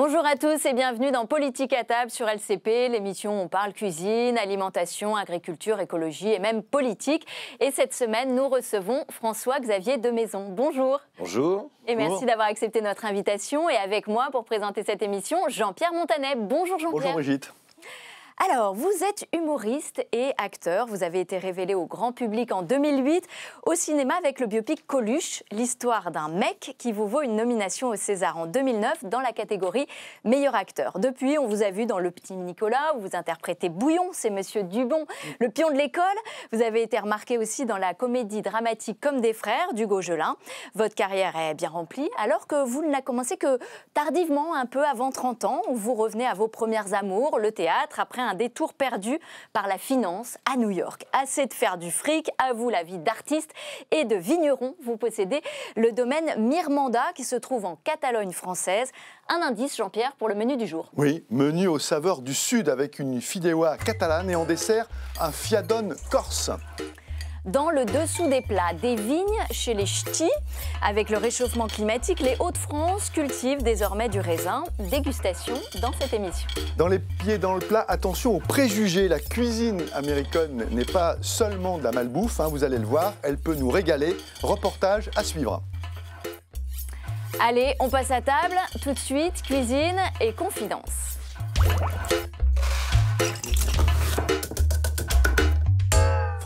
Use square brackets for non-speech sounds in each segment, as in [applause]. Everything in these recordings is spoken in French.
Bonjour à tous et bienvenue dans Politique à table sur LCP, l'émission où on parle cuisine, alimentation, agriculture, écologie et même politique. Et cette semaine, nous recevons François-Xavier Demaison. Bonjour. Bonjour. Et merci d'avoir accepté notre invitation. Et avec moi, pour présenter cette émission, Jean-Pierre Montanet. Bonjour Jean-Pierre. Bonjour Brigitte. Alors, vous êtes humoriste et acteur. Vous avez été révélé au grand public en 2008 au cinéma avec le biopic Coluche, l'histoire d'un mec qui vous vaut une nomination au César en 2009 dans la catégorie meilleur acteur. Depuis, on vous a vu dans Le Petit Nicolas, où vous interprétez Bouillon, c'est Monsieur Dubon, le pion de l'école. Vous avez été remarqué aussi dans la comédie dramatique Comme des frères d'Hugo Gelin. Votre carrière est bien remplie, alors que vous ne la commencez que tardivement, un peu avant 30 ans, où vous revenez à vos premières amours, le théâtre, après un un détour perdu par la finance à New York. Assez de faire du fric, à vous la vie d'artiste et de vigneron. Vous possédez le domaine Mirmanda qui se trouve en Catalogne française. Un indice, Jean-Pierre, pour le menu du jour. Oui, menu aux saveurs du Sud avec une fidewa catalane et en dessert un fiadone corse dans le dessous des plats. Des vignes chez les ch'tis. Avec le réchauffement climatique, les Hauts-de-France cultivent désormais du raisin. Dégustation dans cette émission. Dans les pieds dans le plat, attention aux préjugés. La cuisine américaine n'est pas seulement de la malbouffe, hein, vous allez le voir, elle peut nous régaler. Reportage à suivre. Allez, on passe à table. Tout de suite, cuisine et confidence.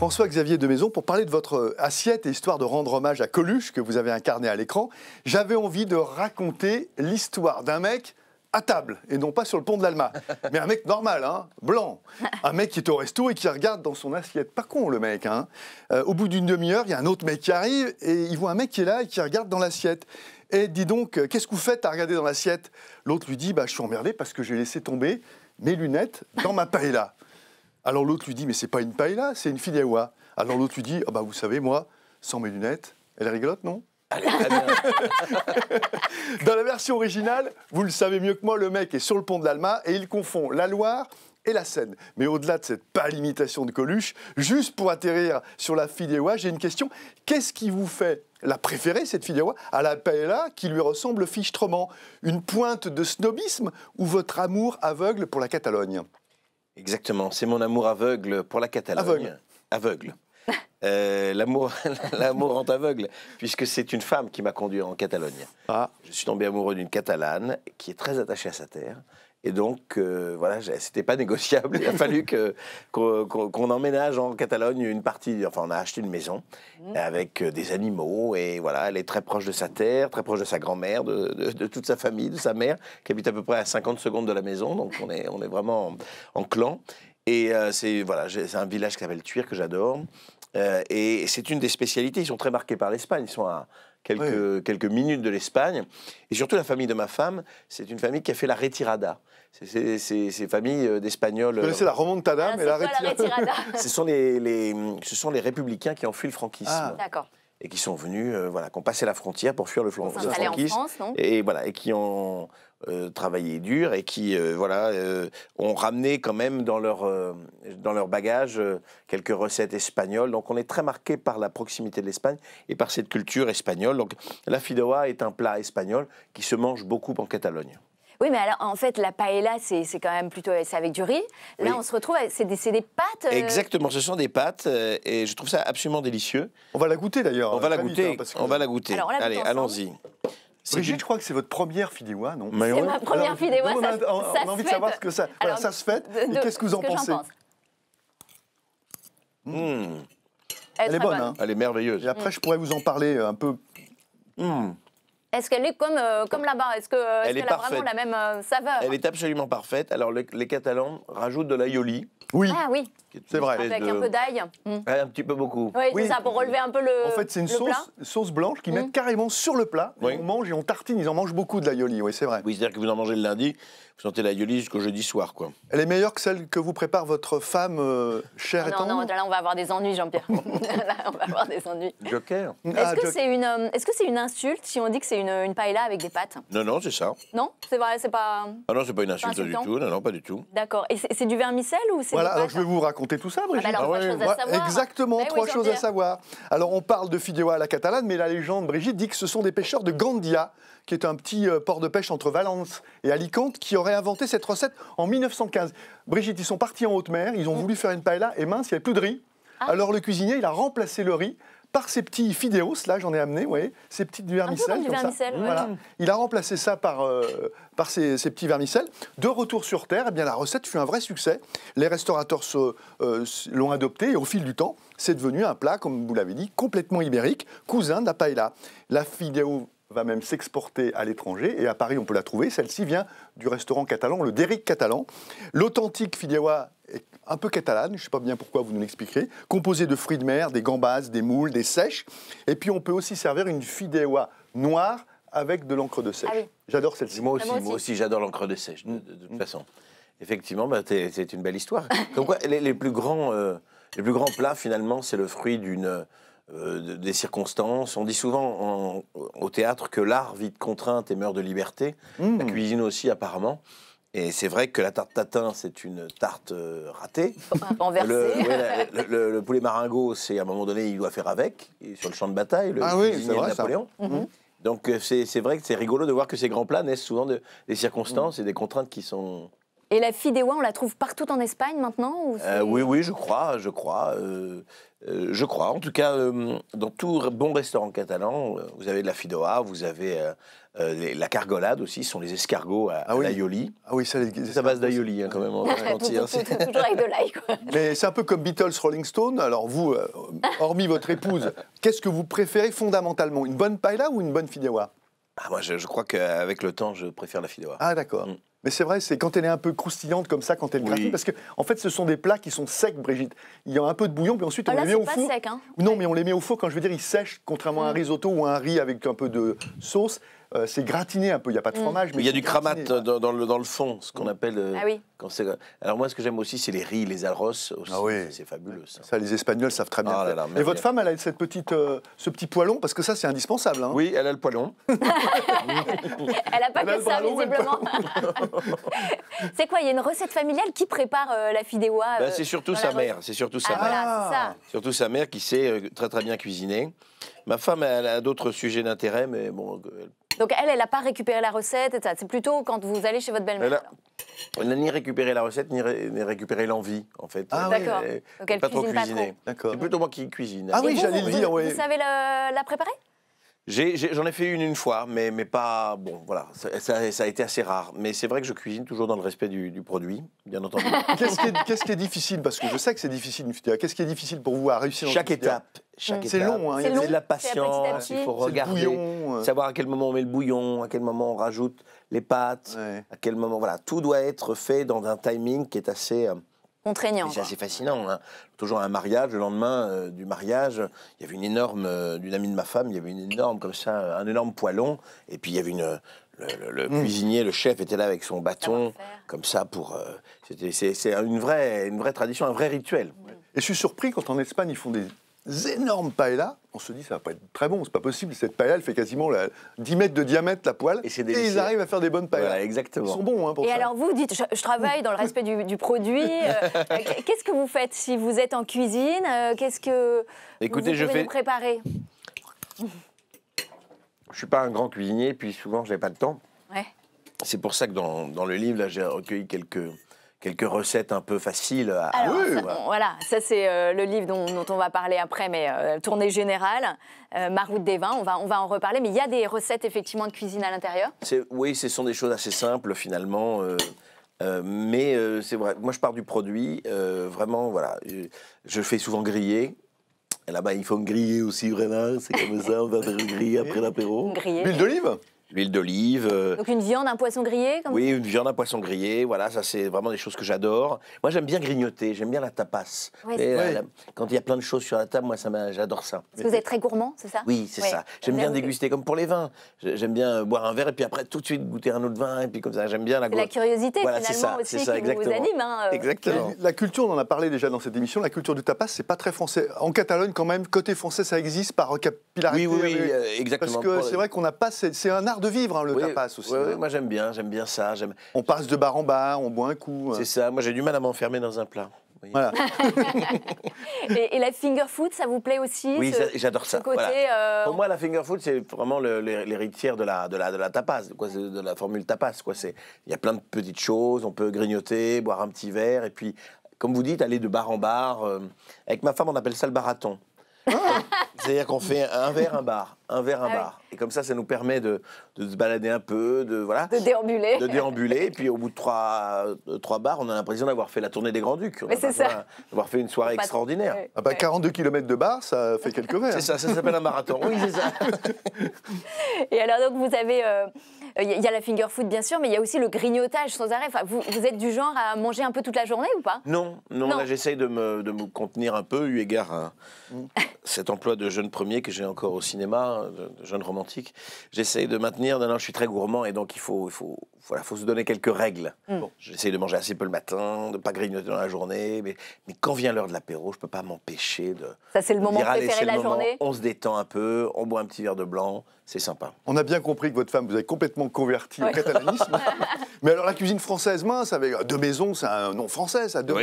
François-Xavier de Maison, pour parler de votre euh, assiette et histoire de rendre hommage à Coluche, que vous avez incarné à l'écran, j'avais envie de raconter l'histoire d'un mec à table et non pas sur le pont de l'Alma. [laughs] Mais un mec normal, hein, blanc. [laughs] Un mec qui est au resto et qui regarde dans son assiette. Pas con le mec. Hein. Euh, au bout d'une demi-heure, il y a un autre mec qui arrive et il voit un mec qui est là et qui regarde dans l'assiette. Et dit donc, euh, qu'est-ce que vous faites à regarder dans l'assiette L'autre lui dit, bah, je suis emmerdé parce que j'ai laissé tomber mes lunettes dans ma paella. Alors l'autre lui dit, mais c'est pas une paella, c'est une filiawa. Alors l'autre lui dit, ah bah vous savez, moi, sans mes lunettes, elle est rigolote, non [laughs] Dans la version originale, vous le savez mieux que moi, le mec est sur le pont de l'Alma et il confond la Loire et la Seine. Mais au-delà de cette pâle imitation de Coluche, juste pour atterrir sur la Fidewa, j'ai une question. Qu'est-ce qui vous fait la préférer, cette Fideuà à la paella qui lui ressemble fichtrement Une pointe de snobisme ou votre amour aveugle pour la Catalogne Exactement, c'est mon amour aveugle pour la Catalogne. Aveugle. [laughs] Euh, l'amour, [laughs] l'amour rend aveugle, puisque c'est une femme qui m'a conduit en Catalogne. Ah. Je suis tombé amoureux d'une Catalane qui est très attachée à sa terre, et donc, euh, voilà, c'était pas négociable. Il a fallu [laughs] qu'on emménage en Catalogne une partie. Enfin, on a acheté une maison mmh. avec euh, des animaux. Et voilà, elle est très proche de sa terre, très proche de sa grand-mère, de, toute sa famille, de sa mère, qui habite à peu près à 50 secondes de la maison. Donc, on est, vraiment en, clan. Et euh, c'est voilà, un village qui s'appelle Tuir, que j'adore. et c'est une des spécialités. Ils sont très marqués par l'Espagne. Ils sont à quelques minutes de l'Espagne. Et surtout, la famille de ma femme, c'est une famille qui a fait la retirada ces, familles euh, d'Espagnols. C'est euh. la remontada, ah, et la, retirada. [laughs] ce, sont les, ce sont les républicains qui ont fui le franquisme. Ah. et qui sont venus, euh, voilà, qui ont passé la frontière pour fuir le, franquisme, France, et voilà, et qui ont travaillé dur et qui, voilà, ont ramené quand même dans leur dans leur bagage quelques recettes espagnoles. Donc on est très marqué par la proximité de l'Espagne et par cette culture espagnole. Donc la fidoa est un plat espagnol qui se mange beaucoup en Catalogne. Oui, mais alors, en fait, la paella, c'est quand même plutôt c'est avec du riz. Là, on se retrouve, c'est des, des, pâtes. Euh, Exactement, ce sont des pâtes euh, et je trouve ça absolument délicieux. On va la goûter d'ailleurs. On va la goûter. Hein, on va la goûter. Allez, allons-y. Brigitte, je crois que c'est votre première fideuà, non C'est ma première euh, fideuà. On, a, envie de savoir ce que ça, ça se fait. et qu'est-ce que vous en pensez mmh. Elle, est bonne, hein. Elle est merveilleuse. Et après, je pourrais vous en parler un peu. Mmh. Est-ce qu'elle est comme, euh, comme là-bas Est-ce qu'elle a vraiment la même euh, saveur Elle est absolument parfaite. Alors, les, Catalans rajoutent de l'aioli. Oui. Ah, oui. C'est vrai. Avec un peu d'ail. Mm. Un petit peu beaucoup. Oui, c'est ça, pour relever un peu le. En fait, c'est une sauce, blanche qu'ils mettent mm. carrément sur le plat. On mange et on tartine. Ils en mangent beaucoup de l'aioli, oui, c'est vrai. Oui, c'est-à-dire que vous en mangez le lundi, vous sentez l'aioli jusqu'au jeudi soir, quoi. Elle est meilleure que celle que vous prépare votre femme, euh, chère et ah et Non, non, là, on va avoir des ennuis, Jean-Pierre. [laughs] on va avoir des ennuis. Joker. Ah, euh, est-ce que c'est une, est-ce une insulte si on dit que c'est une, une paella avec des pâtes Non, non, c'est ça. Non, c'est vrai, c'est pas. Ah non, c'est pas une insulte du tout. Non, non, pas du tout. D'accord. Et c'est du vermicelle ou c'est. Voilà, alors je vais vous raconter tout ça, ah, Brigitte. Exactement, bah ah trois choses à bah savoir. Alors, on parle de Figueroa à la catalane, mais la légende, Brigitte, dit que ce sont des pêcheurs de Gandia, qui est un petit euh, port de pêche entre Valence et Alicante, qui auraient inventé cette recette en 1915. Brigitte, ils sont partis en haute mer, ils ont mm. voulu faire une paella, et mince, il n'y avait plus de riz. Ah. Alors, le cuisinier, il a remplacé le riz par ces petits fidéos, là j'en ai amené, vous voyez, ces petites vermicelles. Ah, mm. Il a remplacé ça par, euh, par ces, petits vermicelles. De retour sur Terre, eh bien, la recette fut un vrai succès. Les restaurateurs euh, l'ont adoptée et au fil du temps, c'est devenu un plat, comme vous l'avez dit, complètement ibérique, cousin de la paella. La fideo va même s'exporter à l'étranger et à Paris on peut la trouver. Celle-ci vient du restaurant catalan, le Derrick catalan. L'authentique fideoa un peu catalane, je ne sais pas bien pourquoi vous nous l'expliquerez, Composé de fruits de mer, des gambas, des moules, des sèches. Et puis on peut aussi servir une fidewa noire avec de l'encre de sèche. Ah j'adore celle-ci. Ah, moi aussi, aussi, j'adore l'encre de sèche, de, toute mm. façon. Effectivement, bah, c'est une belle histoire. Comme les, plus grands, euh, les plus grands plats, finalement, c'est le fruit d'une... Euh, des circonstances. On dit souvent au théâtre que l'art vit de contraintes et meurt de liberté. Mm. La cuisine aussi, apparemment. Et c'est vrai que la tarte tatin, c'est une tarte euh, ratée. Enversée. Le, le, poulet maringot, c'est à un moment donné, il doit faire avec, sur le champ de bataille, le ah oui, Napoléon. Mhm. Mhm. Donc euh, c'est vrai que c'est rigolo de voir que ces grands plats naissent souvent de, des circonstances et des contraintes qui sont... Et la fideuà, on la trouve partout en Espagne maintenant euh, Oui, oui, je crois, je crois. Euh, je crois. En tout cas, euh, dans tout bon restaurant catalan, euh, vous avez de la fidoa, vous avez la cargolade aussi, ce sont les escargots à, ah l'aioli. Ah oui, ça, les, base d'aioli hein, quand même. toujours avec de l'ail. Quoi. Mais c'est un peu comme Beatles, Rolling Stone. Alors vous, hormis votre épouse, qu'est-ce que vous préférez fondamentalement Une bonne paella ou une bonne fidoa ah, Moi, je, crois qu'avec le temps, je préfère la fidoa. Ah d'accord. Mm. Mais c'est vrai, c'est quand elle est un peu croustillante comme ça, quand elle gratine, parce que en fait, ce sont des plats qui sont secs, Brigitte. Il y a un peu de bouillon, puis ensuite on les met au pas four. Hein. Non, mais on les met au four quand je veux dire, ils sèchent, contrairement à un mm. risotto ou un riz avec un peu de sauce. Euh, c'est gratiné un peu. Il n'y a pas de mm. fromage. Mais il y a du cramate dans, le, dans, le, fond, ce qu'on mm. appelle. Euh, ah Alors moi, ce que j'aime aussi, c'est les riz, les alroses. Ah c'est fabuleux. Ça. ça. les Espagnols savent très bien. Ah Et votre femme, elle a cette petite, euh, ce petit poilon, parce que ça, c'est indispensable. Hein. Oui, elle a le poilon. [laughs] elle n'a pas que ça, visiblement. [laughs] c'est quoi Il y a une recette familiale qui prépare la fideuà ben, C'est surtout sa ah, mère. C'est surtout sa mère. Surtout sa mère qui sait très très bien cuisiner. Ma femme, elle a d'autres sujets d'intérêt, mais bon, donc elle, elle n'a pas récupéré la recette, etc. C'est plutôt quand vous allez chez votre belle-mère. Elle n'a ni récupéré la recette, ni, récupéré l'envie, en fait. Ah, D'accord. pas trop cuisiner. C'est plutôt moi qui cuisine. Ah oui, j'allais le dire, oui. Vous savez la préparer J'en ai, fait une une fois, mais, mais pas. Bon, voilà, ça, ça, a été assez rare. Mais c'est vrai que je cuisine toujours dans le respect du, du produit, bien entendu. [laughs] Qu'est-ce qui, qui, est difficile Parce que je sais que c'est difficile Qu'est-ce qui est difficile pour vous à réussir Chaque étape. c'est long, hein, il y a de la patience, il faut regarder, euh. savoir à quel moment on met le bouillon, à quel moment on rajoute les pâtes, à quel moment. Voilà, tout doit être fait dans un timing qui est assez. Euh, contraignant. C'est assez fascinant. Hein. Toujours un mariage, le lendemain euh, du mariage, il y avait une énorme, euh, d'une amie de ma femme, il y avait une énorme, comme ça, un énorme poêlon. Et puis il y avait une. Le, mmh. cuisinier, le chef était là avec son bâton, comme ça, pour. Euh, c'est une vraie, une vraie tradition, un vrai rituel. Mmh. Et je suis surpris quand en Espagne, ils font des énormes là On se dit, ça va pas être très bon, c'est pas possible. Cette paella, elle fait quasiment la, 10 mètres de diamètre la poêle. Et, ils arrivent à faire des bonnes paellas. exactement. Ils sont bons hein, pour et ça. Et alors, vous dites, je, travaille dans le respect du, produit. Euh, [laughs] euh, qu'est-ce que vous faites si vous êtes en cuisine euh, Qu'est-ce que Écoutez, vous, je préparer Je suis pas un grand cuisinier, puis souvent, je n'ai pas de temps. C'est pour ça que dans, dans le livre, là, j'ai recueilli quelques quelques recettes un peu faciles à. voilà. ça c'est euh, le livre dont, on va parler après, mais euh, tournée générale, euh, ma route des vins, on va, on va en reparler. Mais il y a des recettes effectivement de cuisine à l'intérieur. Oui, ce sont des choses assez simples finalement. Euh, mais c'est vrai, moi je pars du produit, vraiment, voilà. Je fais souvent griller. Là-bas, ils font griller aussi, vraiment, c'est comme ça, on va faire griller après l'apéro. Griller. d'olive l'huile d'olive. Euh, Donc une viande, un poisson grillé Oui, une viande, un poisson grillé, voilà, ça c'est vraiment des choses que j'adore. Moi j'aime bien grignoter, j'aime bien la tapas. Et, euh, quand il y a plein de choses sur la table, moi ça j'adore ça. vous êtes très gourmand, c'est ça Oui, c'est ça. J'aime bien déguster, comme pour les vins. J'aime bien euh, boire un verre et puis après tout de suite goûter un autre vin et puis comme ça, j'aime bien la La curiosité finalement ça, aussi ça, qui exactement. vous anime. Hein, exactement. La, culture, on en a parlé déjà dans cette émission, la culture du tapas, c'est pas très français. En Catalogne quand même, côté français, ça existe par capillarité. Oui, oui, oui exactement. Parce que c'est vrai qu'on n'a pas, c'est un art de vivre, hein, le tapas aussi. Hein. moi j'aime bien, j'aime bien ça. On passe de bar en bar, on boit un coup. Hein. C'est ça, moi j'ai du mal à m'enfermer dans un plat. [laughs] et, la finger food, ça vous plaît aussi Oui, j'adore ça. Euh, Pour moi, la finger food, c'est vraiment l'héritière de la, de, la, de la tapas, quoi, de la formule tapas. Il y a plein de petites choses, on peut grignoter, boire un petit verre, et puis, comme vous dites, aller de bar en bar. Euh, avec ma femme, on appelle ça le baraton. Ah. [laughs] C'est-à-dire qu'on fait un verre, un bar, un verre, un ah bar. Et comme ça, ça nous permet de, de, se balader un peu, de voilà. De déambuler. De déambuler. et puis au bout de trois, euh, trois bars, on a l'impression d'avoir fait la tournée des Grands Ducs. Mais c'est ça. D'avoir fait une soirée extraordinaire. Ah bah, 42 km de bar, ça fait quelques verres. C'est ça, ça s'appelle un marathon. Oui, c'est ça. et alors donc vous avez, euh, il y a la finger food bien sûr, mais il y a aussi le grignotage sans arrêt. Enfin, vous, êtes du genre à manger un peu toute la journée ou pas non, non, Là, j'essaye de me, de me contenir un peu eu égard à mm. cet emploi de jeune premier que j'ai encore au cinéma, jeune romantique, j'essaye de maintenir. Non, non, je suis très gourmand et donc il faut, il faut, voilà, faut se donner quelques règles. Mm. j'essaye de manger assez peu le matin, de ne pas grignoter dans la journée, mais, quand vient l'heure de l'apéro, je ne peux pas m'empêcher de. Ça, c'est le moment préféré de la journée. On se détend un peu, on boit un petit verre de blanc, c'est sympa. On a bien compris que votre femme vous avez complètement converti au catalanisme. [laughs] mais alors la cuisine française, mince, avec euh, deux maisons, c'est un nom français, ça. Bah-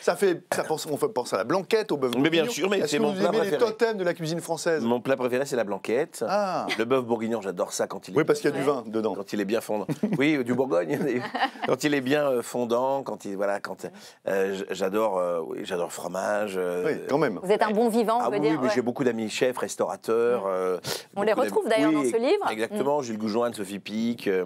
ça fait, ça on pense à la blanquette, au bœuf. Mais bien sûr, mais c'est -ce mon vous aimez les totems de la cuisine française. Mon plat préféré, c'est la blanquette. Ah. Le bœuf bourguignon, j'adore ça quand il. Est... Oui, parce qu'il y a du vin dedans. Quand il est bien fondant. oui, du Bourgogne. [laughs] quand il est bien euh, fondant, quand il voilà, quand euh, j'adore, oui, j'adore fromage. Oui, quand même. Vous êtes un bon vivant, on ah, dire. j'ai beaucoup d'amis chefs, restaurateurs retrouve d'ailleurs dans ce livre. Exactement, Jules mm. Goujoin, Sophie Pic, euh,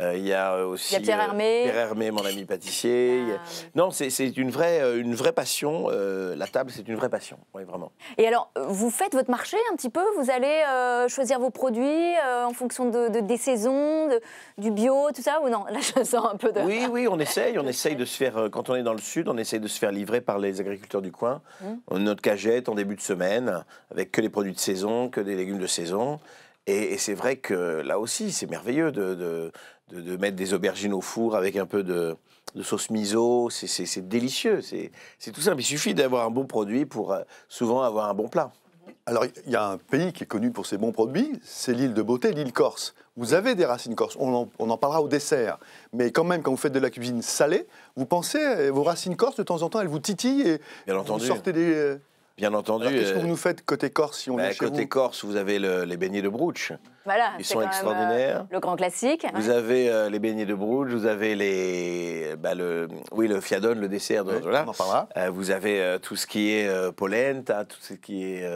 euh, il y a euh, aussi euh, Pierre, Hermé. mon ami pâtissier. Ah. Non, c'est une vraie, une vraie passion. la table, c'est une vraie passion, oui, vraiment. Et alors, vous faites votre marché un petit peu Vous allez choisir vos produits en fonction de, des saisons, du bio, tout ça Ou non Là, je sens un peu de... Oui, oui, on essaye. On essaye de se faire, quand on est dans le sud, on essaye de se faire livrer par les agriculteurs du coin. Hum. Notre cagette en début de semaine, avec que les produits de saison, que des légumes de saison. Et, et c'est vrai que là aussi, c'est merveilleux de, de de, mettre des aubergines au four avec un peu de, sauce miso. C'est délicieux. C'est tout simple. Il suffit d'avoir un bon produit pour euh, souvent avoir un bon plat. Alors, il y a un pays qui est connu pour ses bons produits, c'est l'île de beauté, l'île Corse. Vous avez des racines corse, on en, parlera au dessert. Mais quand même, quand vous faites de la cuisine salée, vous pensez, vos racines corses, de temps en temps, elles vous titillent et vous sortez des... Euh, Bien entendu. Qu'est-ce que euh, vous nous faites côté Corse si on bah, est Côté Corse, vous avez les beignets de Brooch. Voilà, ils sont euh, extraordinaires. le grand classique. Vous avez euh, les beignets de Brooch, vous avez les, bah, le, oui, le fiadon, le dessert de, On en vous avez tout ce qui est polenta, tout ce qui est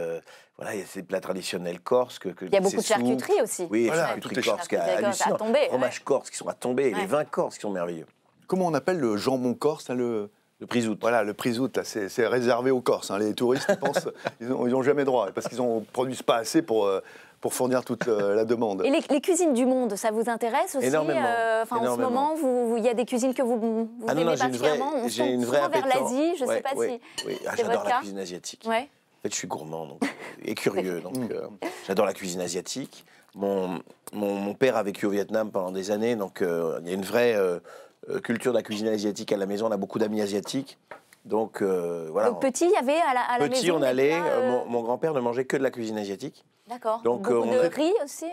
voilà, il y a ces plats traditionnels corses. Que, il y a beaucoup de charcuterie aussi. Oui, voilà, charcuterie corse qui est Fromage corse qui sont à tomber, les vins corses qui sont merveilleux. Comment on appelle le jambon corse le le prix Voilà, le prix c'est réservé aux Corses. Hein. Les touristes ils [laughs] ils n'ont jamais droit, parce qu'ils ne produisent pas assez pour... Euh, pour fournir toute euh, la demande. Et les, cuisines du monde, ça vous intéresse aussi euh, en ce moment, il y a des cuisines que vous, vous ah aimez particulièrement. Une vraie, On vraie vers l'Asie, je sais pas si. Ah, j'adore la cuisine asiatique. je suis gourmand et curieux, [laughs] donc j'adore la cuisine asiatique. Mon, mon, mon, père a vécu au Vietnam pendant des années, donc il y a une vraie euh, culture de la cuisine asiatique à la maison. On a beaucoup d'amis asiatiques. Donc euh, voilà. petit, il y avait à la, maison. Petit, on allait. Euh, mon grand-père ne mangeait que de la cuisine asiatique. D'accord. Donc euh, beaucoup de riz aussi,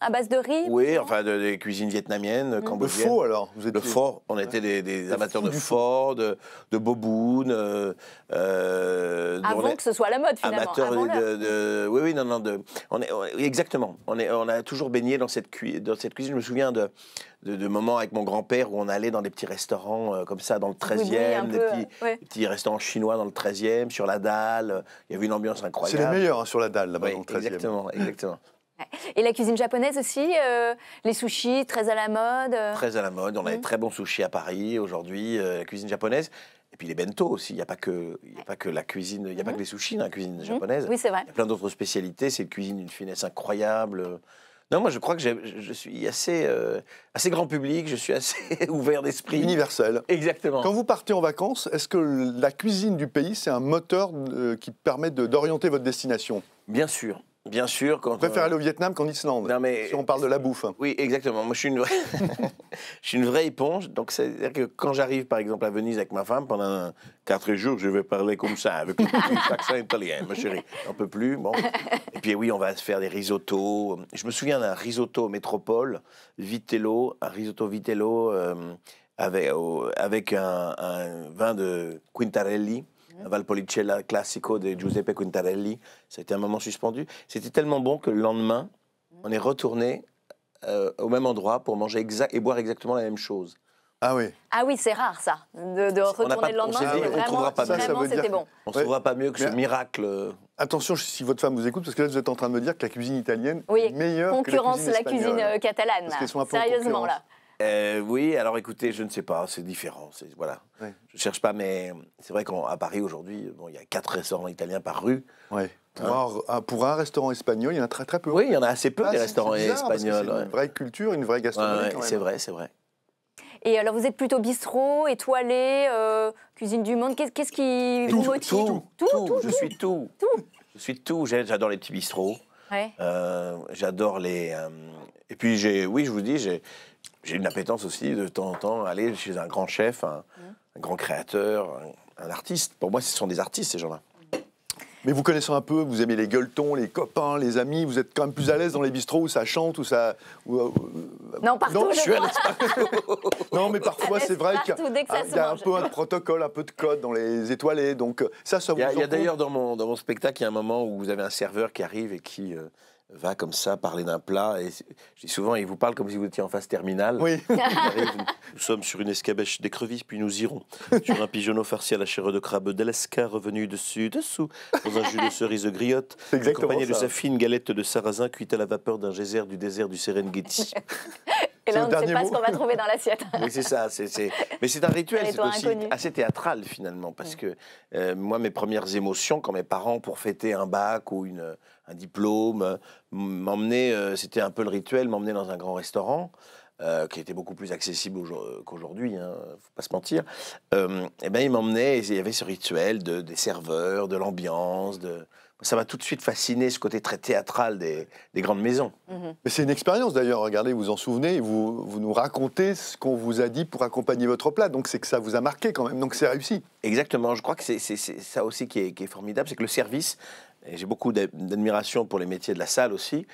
à base de riz. Oui, enfin des cuisines vietnamiennes, mmh. cambodgiennes. Le faux alors, vous êtes le fort. On était des, amateurs de fort, de, de euh, euh, Avant que ce soit la mode finalement. Amateurs de, oui oui non non de, on est exactement. On est on a toujours baigné dans cette dans cette cuisine. Je me souviens de de, moments avec mon grand-père où on allait dans des petits restaurants comme ça dans le 13e, des petits, restaurants chinois dans le 13e, sur la dalle. Il y avait une ambiance incroyable. C'est les meilleurs hein, sur la dalle là-bas dans le 13e. Exactement, Et la cuisine japonaise aussi, euh, les sushis très à la mode. Euh très à la mode, on a des mmh. très bons sushis à Paris aujourd'hui, euh, la cuisine japonaise. Et puis les bento aussi, il n'y a, pas que, a pas que la cuisine, il a pas mmh. que les sushis dans la cuisine mmh. japonaise. Oui, c'est vrai. Il y a plein d'autres spécialités, c'est une cuisine d'une finesse incroyable. Non, moi je crois que je suis assez, assez grand public, je suis assez [laughs] ouvert d'esprit. Universel. Exactement. Quand vous partez en vacances, est-ce que la cuisine du pays, c'est un moteur qui permet d'orienter votre destination Bien sûr. Bien sûr. Quand on préfère aller au Vietnam qu'en Islande, non, mais... si on parle de la bouffe. Oui, exactement. Moi, je suis une vraie, [laughs] je suis une vraie éponge. Donc, c'est-à-dire que quand j'arrive, par exemple, à Venise avec ma femme, pendant quatre jours, je vais parler comme ça, avec un [laughs] accent italien, ma chérie. On peut plus, bon. Et puis, oui, on va se faire des risottos. Je me souviens d'un risotto métropole, Vitello, un risotto Vitello euh, avec, un, un, vin de Quintarelli. Un Valpolicella Classico de Giuseppe Quintarelli. été un moment suspendu. C'était tellement bon que le lendemain, on est retourné euh, au même endroit pour manger exact et boire exactement la même chose. Ah oui. Ah oui, c'est rare ça, de, retourner le lendemain. On, vraiment, trouvera pas mieux. que... bon. On trouvera pas mieux que ce miracle. Euh. Attention, si votre femme vous écoute, parce que là vous êtes en train de me dire que la cuisine italienne est meilleure concurrence que la cuisine, la cuisine euh, catalane. Sérieusement là. Euh, oui, alors écoutez, je ne sais pas, c'est différent. Voilà. Je ne cherche pas, mais c'est vrai qu'à Paris aujourd'hui, bon, il y a quatre restaurants italiens par rue. Hein. Pour, un, restaurant espagnol, il y en a très, très peu. Oui, il y en a assez peu ah, des restaurants espagnols. C'est une vraie culture, une vraie gastronomie. c'est vrai, c'est vrai. Et alors, vous êtes plutôt bistrot, étoilé, euh, cuisine du monde. Qu'est-ce qui vous motive tout tout, tout, tout, Je suis tout. Je suis tout. J'adore les petits bistrots. Euh, j'adore les. et puis, oui, je vous dis, j'ai... J'ai une appétence aussi de temps en temps aller chez un grand chef, un, grand créateur, un, artiste. Pour moi, ce sont des artistes, ces gens-là. Mm. Mais vous connaissez un peu, vous aimez les gueuletons, les copains, les amis, vous êtes quand même plus à l'aise dans les bistrots où ça chante, où ça. Euh, non, partout. Non, je suis [laughs] non, mais parfois c'est vrai qu'il ah, y, a, un peu un protocole, un peu de code dans les étoilés. Donc euh, ça, ça vous. Il y a, d'ailleurs dans mon, dans mon spectacle, il y a un moment où vous avez un serveur qui arrive et qui. Euh, va comme ça parler d'un plat. Et je souvent, il vous parle comme si vous étiez en phase terminale. Oui. [laughs] nous, sommes sur une escabèche d'écrevisses, puis nous irons sur un pigeonneau farci à la chair de crabe d'Alaska, revenu dessus, dessous, dans un jus de cerise de griotte, accompagné de sa fine galette de sarrasin cuite à la vapeur d'un geyser du désert du Serengeti. [laughs] Et là, on ne sait pas ce qu'on va trouver dans l'assiette. [laughs] oui, c'est ça. c'est. Mais c'est un rituel, c'est aussi assez théâtral finalement, parce mm. que euh, moi, mes premières émotions, quand mes parents, pour fêter un bac ou une, un diplôme, m'emmenaient, euh, c'était un peu le rituel, m'emmenaient dans un grand restaurant. Euh, qui était beaucoup plus accessible qu'aujourd'hui, hein, faut pas se mentir. et eh ben, ils m'emmenaient, il y avait ce rituel de, des serveurs, de l'ambiance, de, ça m'a tout de suite fasciné ce côté très théâtral des, grandes maisons. Mhm. Mais c'est une expérience d'ailleurs, regardez, vous en souvenez, vous, nous racontez ce qu'on vous a dit pour accompagner votre plat, donc c'est que ça vous a marqué quand même, donc c'est réussi. Exactement, je crois que c'est ça aussi qui est, formidable, c'est que le service, et j'ai beaucoup d'admiration pour les métiers de la salle aussi,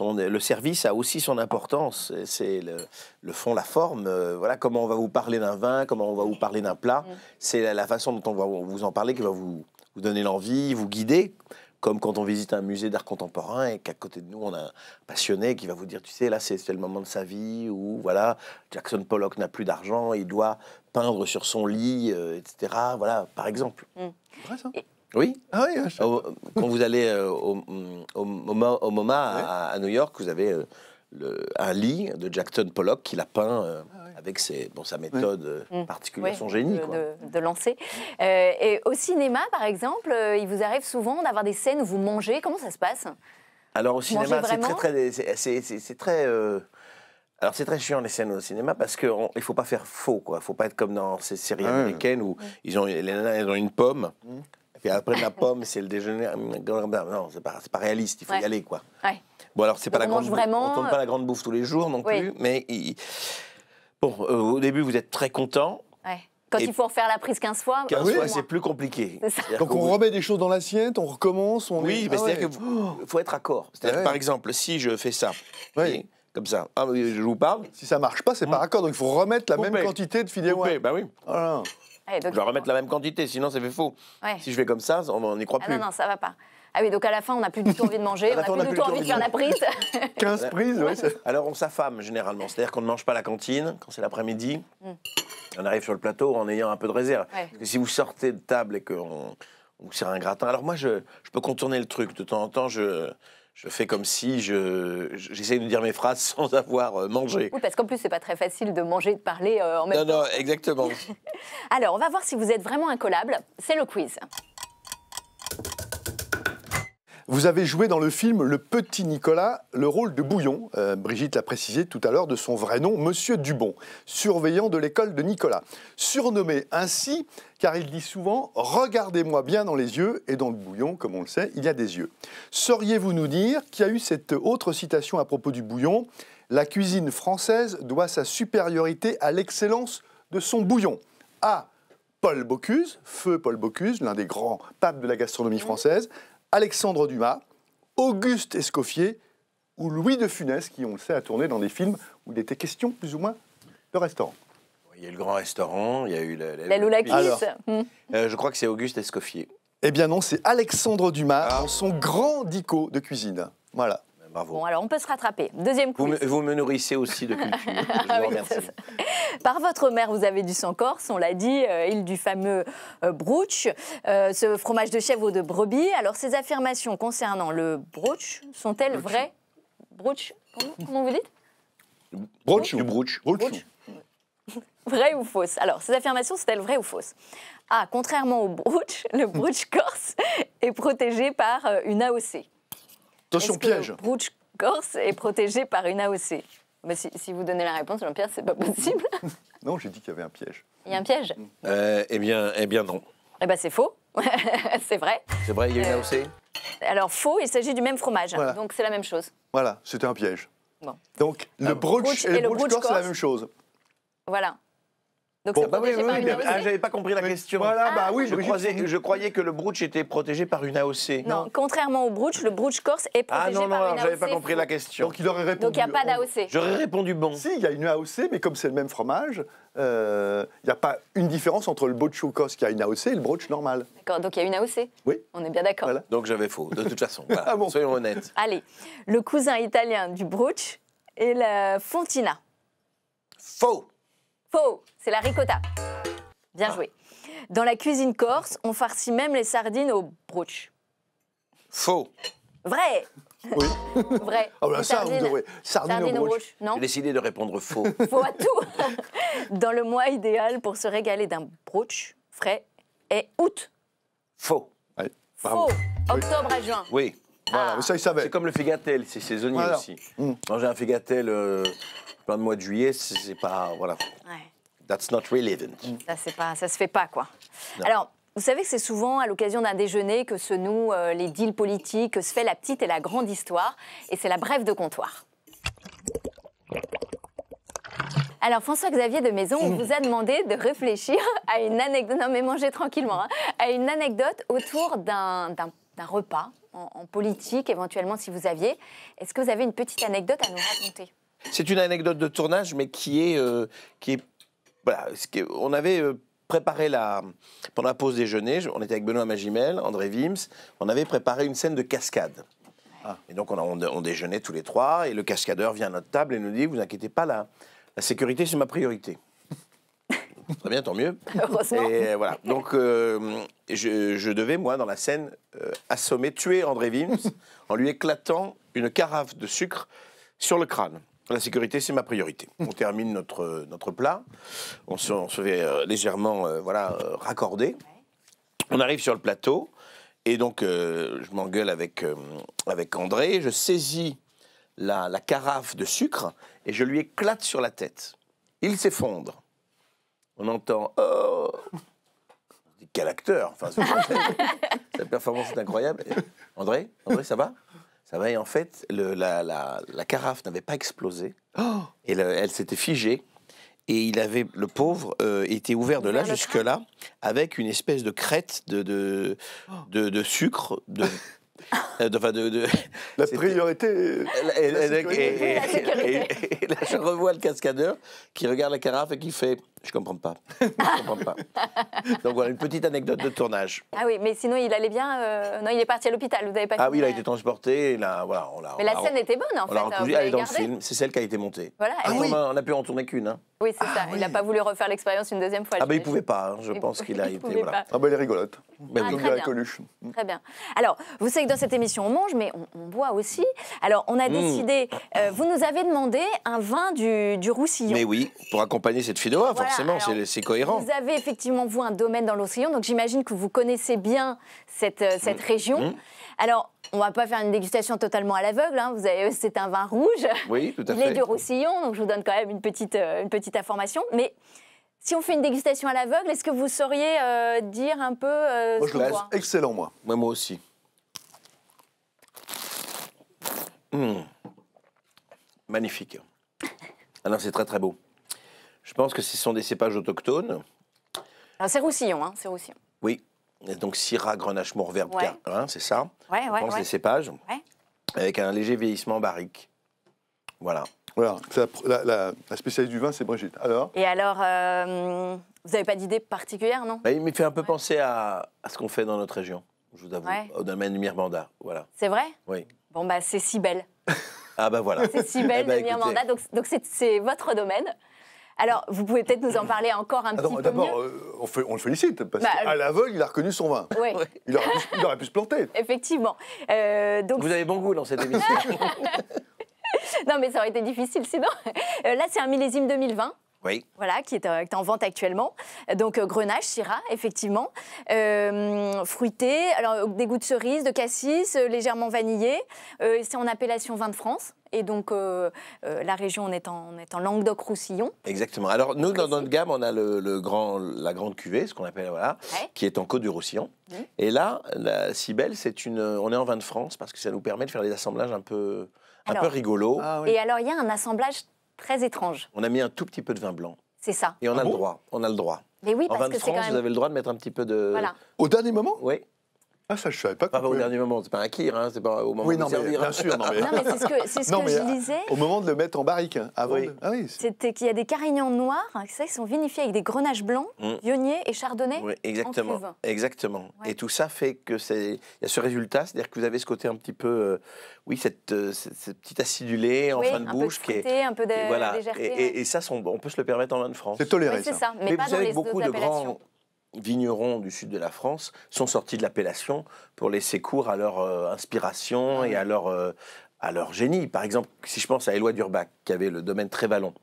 le service a aussi son importance, c'est le, fond, la forme, euh, voilà comment on va vous parler d'un vin, comment on va vous parler d'un plat, mhm. c'est la, façon dont on va vous en parler qui va vous, vous donner l'envie, vous guider comme quand on visite un musée d'art contemporain et qu'à côté de nous, on a un passionné qui va vous dire, tu sais, là, c'est le moment de sa vie, où, voilà, Jackson Pollock n'a plus d'argent, il doit peindre sur son lit, euh, etc. Voilà, par exemple. C'est mm. Vrai, ça oui. Ah quand vous allez euh, mm, au, au, MoMA à, New York, vous avez... Euh, un lit de Jackson Pollock qu'il a peint euh, ah avec ses, bon, sa méthode euh, mmh. particulière, son génie. De, quoi. de, lancer. Euh, et au cinéma, par exemple, il vous arrive souvent d'avoir des scènes où vous mangez. Comment ça se passe Alors au cinéma, c'est très, c'est, très alors c'est très chiant les scènes au cinéma parce qu'il ne faut pas faire faux, quoi. ne faut pas être comme dans ces séries ah américaines où mmh. ils ont, les nanas, ont une pomme. Mmh après la pomme, c'est le déjeuner. Hum, non, c'est pas, pas réaliste, il faut y aller, quoi. Bon, alors, c'est pas la grande. on pas la euh, grande bouffe tous les jours non plus, mais. Bon, euh, au début, vous êtes très content. Quand il faut refaire la prise 15 fois, euh, fois, c'est plus compliqué. Donc on remet des choses dans l'assiette, on recommence, on Oui, mais ah c'est-à-dire qu'il faut être accord. cest à par exemple, si je fais ça, comme ça, ah, je vous parle. Si ça marche pas, c'est pas hum. accord, donc il faut remettre la même quantité de Oui, Bah oui. Voilà. Ah eh, je vais remettre la même quantité, sinon ça fait faux. Si je vais comme ça, on n'y croit ah plus. Non, non, ça va pas. Ah oui, donc à la fin, on n'a plus du tout envie de manger, [laughs] on n'a plus, du tout envie de faire la prise. 15 [laughs] prises, oui. [laughs] Alors on s'affame généralement, c'est-à-dire qu'on ne mange pas la cantine quand c'est l'après-midi. Mm. On arrive sur le plateau en ayant un peu de réserve. si vous sortez de table et qu'on vous sert un gratin, alors moi je, je, peux contourner le truc. De temps en temps, je, je fais comme si j'essayais de dire mes phrases [laughs] sans avoir euh, mangé. Oui, parce qu'en plus, c'est pas très facile de manger et de parler euh, en même temps. Non, non, exactement. [laughs] Alors, on va voir si vous êtes vraiment incollable. C'est le quiz. Vous avez joué dans le film Le Petit Nicolas le rôle de Bouillon, euh, Brigitte l'a précisé tout à l'heure, de son vrai nom, Monsieur Dubon, surveillant de l'école de Nicolas. Surnommé ainsi, car il dit souvent Regardez-moi bien dans les yeux, et dans le bouillon, comme on le sait, il y a des yeux. Sauriez-vous nous dire qui a eu cette autre citation à propos du bouillon La cuisine française doit sa supériorité à l'excellence de son bouillon. À Paul Bocuse, feu Paul Bocuse, l'un des grands papes de la gastronomie française. Alexandre Dumas, Auguste Escoffier ou Louis de Funès, qui, on le sait, a tourné dans des films où il était question plus ou moins de restaurant. Il y a eu le grand restaurant, il y a eu la, la, Loulakis. Euh, je crois que c'est Auguste Escoffier. Eh bien non, c'est Alexandre Dumas ah. dans son grand dico de cuisine. Voilà. Bon, alors on peut se rattraper. Deuxième coup. Vous, me, nourrissez aussi de [laughs] culture. Ah par votre mère, vous avez du sang corse, on l'a dit, il euh, du fameux euh, brooch, euh, ce fromage de chèvre ou de brebis. Alors ces affirmations concernant le brooch sont-elles vraies Brooch, comment, vous dites Brooch ou brooch. [laughs] Vrai ou fausse Alors, ces affirmations sont-elles vraies ou fausses Ah, Contrairement au brooch, le brooch corse est protégé par une AOC. Attention, piège. Que Rouge Corse est protégé par une AOC mais si, vous donnez la réponse, Jean-Pierre, c'est pas possible. [laughs] non, j'ai dit qu'il y avait un piège. Il y a un piège mm. euh, Eh bien, eh bien non. Eh bien, c'est faux. [laughs] c'est vrai. C'est vrai, il y a une euh, AOC Alors, faux, il s'agit du même fromage. Donc, c'est la même chose. Voilà, c'était un piège. Donc, le ah brooch, et, le brooch, Corse, c'est la même chose. Voilà. Donc bah oui, oui, oui ah, j'avais pas compris la question. Voilà, bah ah, oui, je, croisais, je, croyais que le brooch était protégé par une AOC. Non, contrairement au brooch, le brooch corse est ah, protégé ah, non, non, par j'avais pas compris la question. Donc il aurait répondu. Donc il n'y a pas d'AOC. J'aurais répondu bon. Si, il y a une AOC, mais comme c'est le même fromage, euh, il n'y a pas une différence entre le brooch corse qui a une AOC et le brooch normal. D'accord, donc il y a une AOC. Oui. On est bien d'accord. Donc j'avais faux, de toute façon. [laughs] bon. Soyons honnêtes. Allez, le cousin italien du brooch est la fontina. Faux. Faux, c'est la ricotta. Bien ah. joué. Dans la cuisine corse, on farcit même les sardines au brooch. Faux. Vrai. Oui. [laughs] Vrai. Ah bah, ça, au brooch. Non J'ai décidé de répondre faux. [laughs] Faux à tout. [laughs] Dans le mois idéal pour se régaler d'un brooch frais est août. Faux. faux. Octobre à juin. Oui. Ah. C'est comme le figatel, c'est saisonnier aussi. Mm. Manger un figatel euh, plein de mois de juillet, c'est pas. Voilà. That's not relevant. Mm. Ça, pas, ça se fait pas, quoi. Alors. Vous savez que c'est souvent à l'occasion d'un déjeuner que se nouent euh, les deals politiques, que se fait la petite et la grande histoire. Et c'est la brève de comptoir. Alors François-Xavier de Maison, on mm. vous a demandé de réfléchir à une anecdote, non mais mangez tranquillement, hein. à une anecdote autour d'un repas en, politique, éventuellement si vous aviez. Est-ce que vous avez une petite anecdote à nous raconter C'est une anecdote de tournage, mais qui est, euh, qui est voilà, on avait euh, préparé la pendant la pause déjeuner, on était avec Benoît Magimel, André Wims, on avait préparé une scène de cascade. Ah. Et donc on, déjeunait tous les trois et le cascadeur vient à notre table et nous dit vous inquiétez pas là, la sécurité c'est ma priorité. [laughs] Très bien, tant mieux. Euh, voilà. Donc, euh, je, devais, moi, dans la scène, euh, assommer, tuer André Vims [laughs] en lui éclatant une carafe de sucre sur le crâne. La sécurité, c'est ma priorité. On [laughs] termine notre, notre plat. On se, fait légèrement voilà, raccorder. On arrive sur le plateau. Et donc, je m'engueule avec, avec André. Je saisis la carafe de sucre et je lui éclate sur la tête. Il s'effondre on entend Oh Quel acteur enfin, Sa [laughs] performance est incroyable. André André, ça va Ça va. Et en fait, le, la, carafe n'avait pas explosé. Oh. et elle s'était figée. Et il avait, le pauvre, euh, était ouvert de là jusque-là avec une espèce de crête de, de, sucre, [laughs] de, de, la priorité. et, là, je revois le cascadeur qui regarde la carafe et qui fait je comprends pas. [laughs] comprends pas. Donc voilà, une petite anecdote de tournage. Ah oui, mais sinon il allait bien. Euh, non, il est parti à l'hôpital. Vous avez pas. Ah oui, il a été euh. transporté. voilà, Mais la scène était bonne en fait. Hein, on elle dans le film. C'est celle qui a été montée. Voilà. Ah on n'a pu en tourner qu'une. Hein. Oui, c'est ça. Ah il n'a pas voulu refaire l'expérience une deuxième fois. Ah ben bah, il pouvait pas. Hein, je pense qu'il a été. Voilà. Ah ben elle est rigolote. Ah, très, bien. très bien. Alors, vous savez que dans cette émission on mange, mais on, boit aussi. Alors, on a hmm. décidé. Euh, vous nous avez demandé un vin du, du Roussillon. Mais oui, pour accompagner cette fille c'est cohérent. Vous avez effectivement, vous, un domaine dans l'océan, donc j'imagine que vous connaissez bien cette, euh, mm. région. Mm. Alors, on ne va pas faire une dégustation totalement à l'aveugle. Hein. Euh, c'est un vin rouge. Oui, tout à fait. est du Roussillon, donc je vous donne quand même euh, une petite, information. Mais si on fait une dégustation à l'aveugle, est-ce que vous sauriez dire un peu Moi, je excellent, moi. Moi, aussi. Mm. Magnifique. Alors, ah c'est très très beau. Je pense que ce sont des cépages autochtones. c'est Roussillon, hein, c'est Roussillon. Oui, donc Syrah, Grenache, Mourvèdre, c'est ça. Ouais, ouais, pense des cépages. Avec un léger vieillissement barrique. Voilà. Voilà, la, la, spécialiste du vin, c'est Brigitte. Alors Et alors, euh, vous n'avez pas d'idée particulière, non bah, Il me fait un peu penser à, ce qu'on fait dans notre région, je vous avoue, au domaine du Mirmanda. Voilà. C'est vrai Oui. Bon, bah, c'est si belle. ah, bah voilà. [laughs] C'est si belle, eh ben, donc c'est votre domaine. Alors, vous pouvez peut-être nous en parler encore un ah petit peu. D'abord, euh, on, le félicite, parce bah, qu'à l'aveugle, il a reconnu son vin. [laughs] Il, aurait pu, se planter. Effectivement. Euh, donc... Vous avez bon goût dans cette émission. [laughs] non, mais ça aurait été difficile sinon. Euh, là, c'est un millésime 2020 voilà, euh, qui est, en vente actuellement. Donc euh, Grenache, Syrah, effectivement, euh, fruité, alors des goûts de cerise, de cassis, légèrement vanillé. c'est en appellation vin de France. Et donc, la région, on est en, Languedoc-Roussillon. Exactement. Alors, nous, dans notre gamme, on a la grande cuvée, ce qu'on appelle, voilà, qui est en Côte du Roussillon. Mmh. Et là, la Cibelle, c'est une, on est en vin de France parce que ça nous permet de faire des assemblages un peu, un peu rigolos. Ah et alors, il y a un assemblage très étrange. On a mis un tout petit peu de vin blanc. C'est ça. Et on a ah le droit. On a le droit. Mais oui, parce en que France, vous avez le droit de mettre un petit peu de. Au dernier moment Oui. Ah, ça, je savais pas. Pas au dernier moment, c'est pas un kir, hein, c'est pas au moment oui, non, de mais, servir. Bien hein. sûr, non, mais, c'est ce que, ce que je disais. Au moment de le mettre en barrique, Ah, oui. C'était qu'il y a des carignans noirs, ça qui sont vinifiés avec des grenages blancs, mmh. et chardonnay. Oui, exactement. exactement. Et tout ça fait que c'est, il y a ce résultat, c'est-à-dire que vous avez ce côté un petit peu, euh, oui, cette, euh, cette, petite acidulée en fin de bouche qui est, un peu de, et voilà. et, et, ça, on, peut se le permettre en vin de France. C'est toléré. ça, mais, pas dans les beaucoup de grands vignerons du sud de la France sont sortis de l'appellation pour laisser cours à leur euh, inspiration ah et à leur, euh, à leur génie. Par exemple, si je pense à Éloi Durbach, qui avait le domaine Trévalon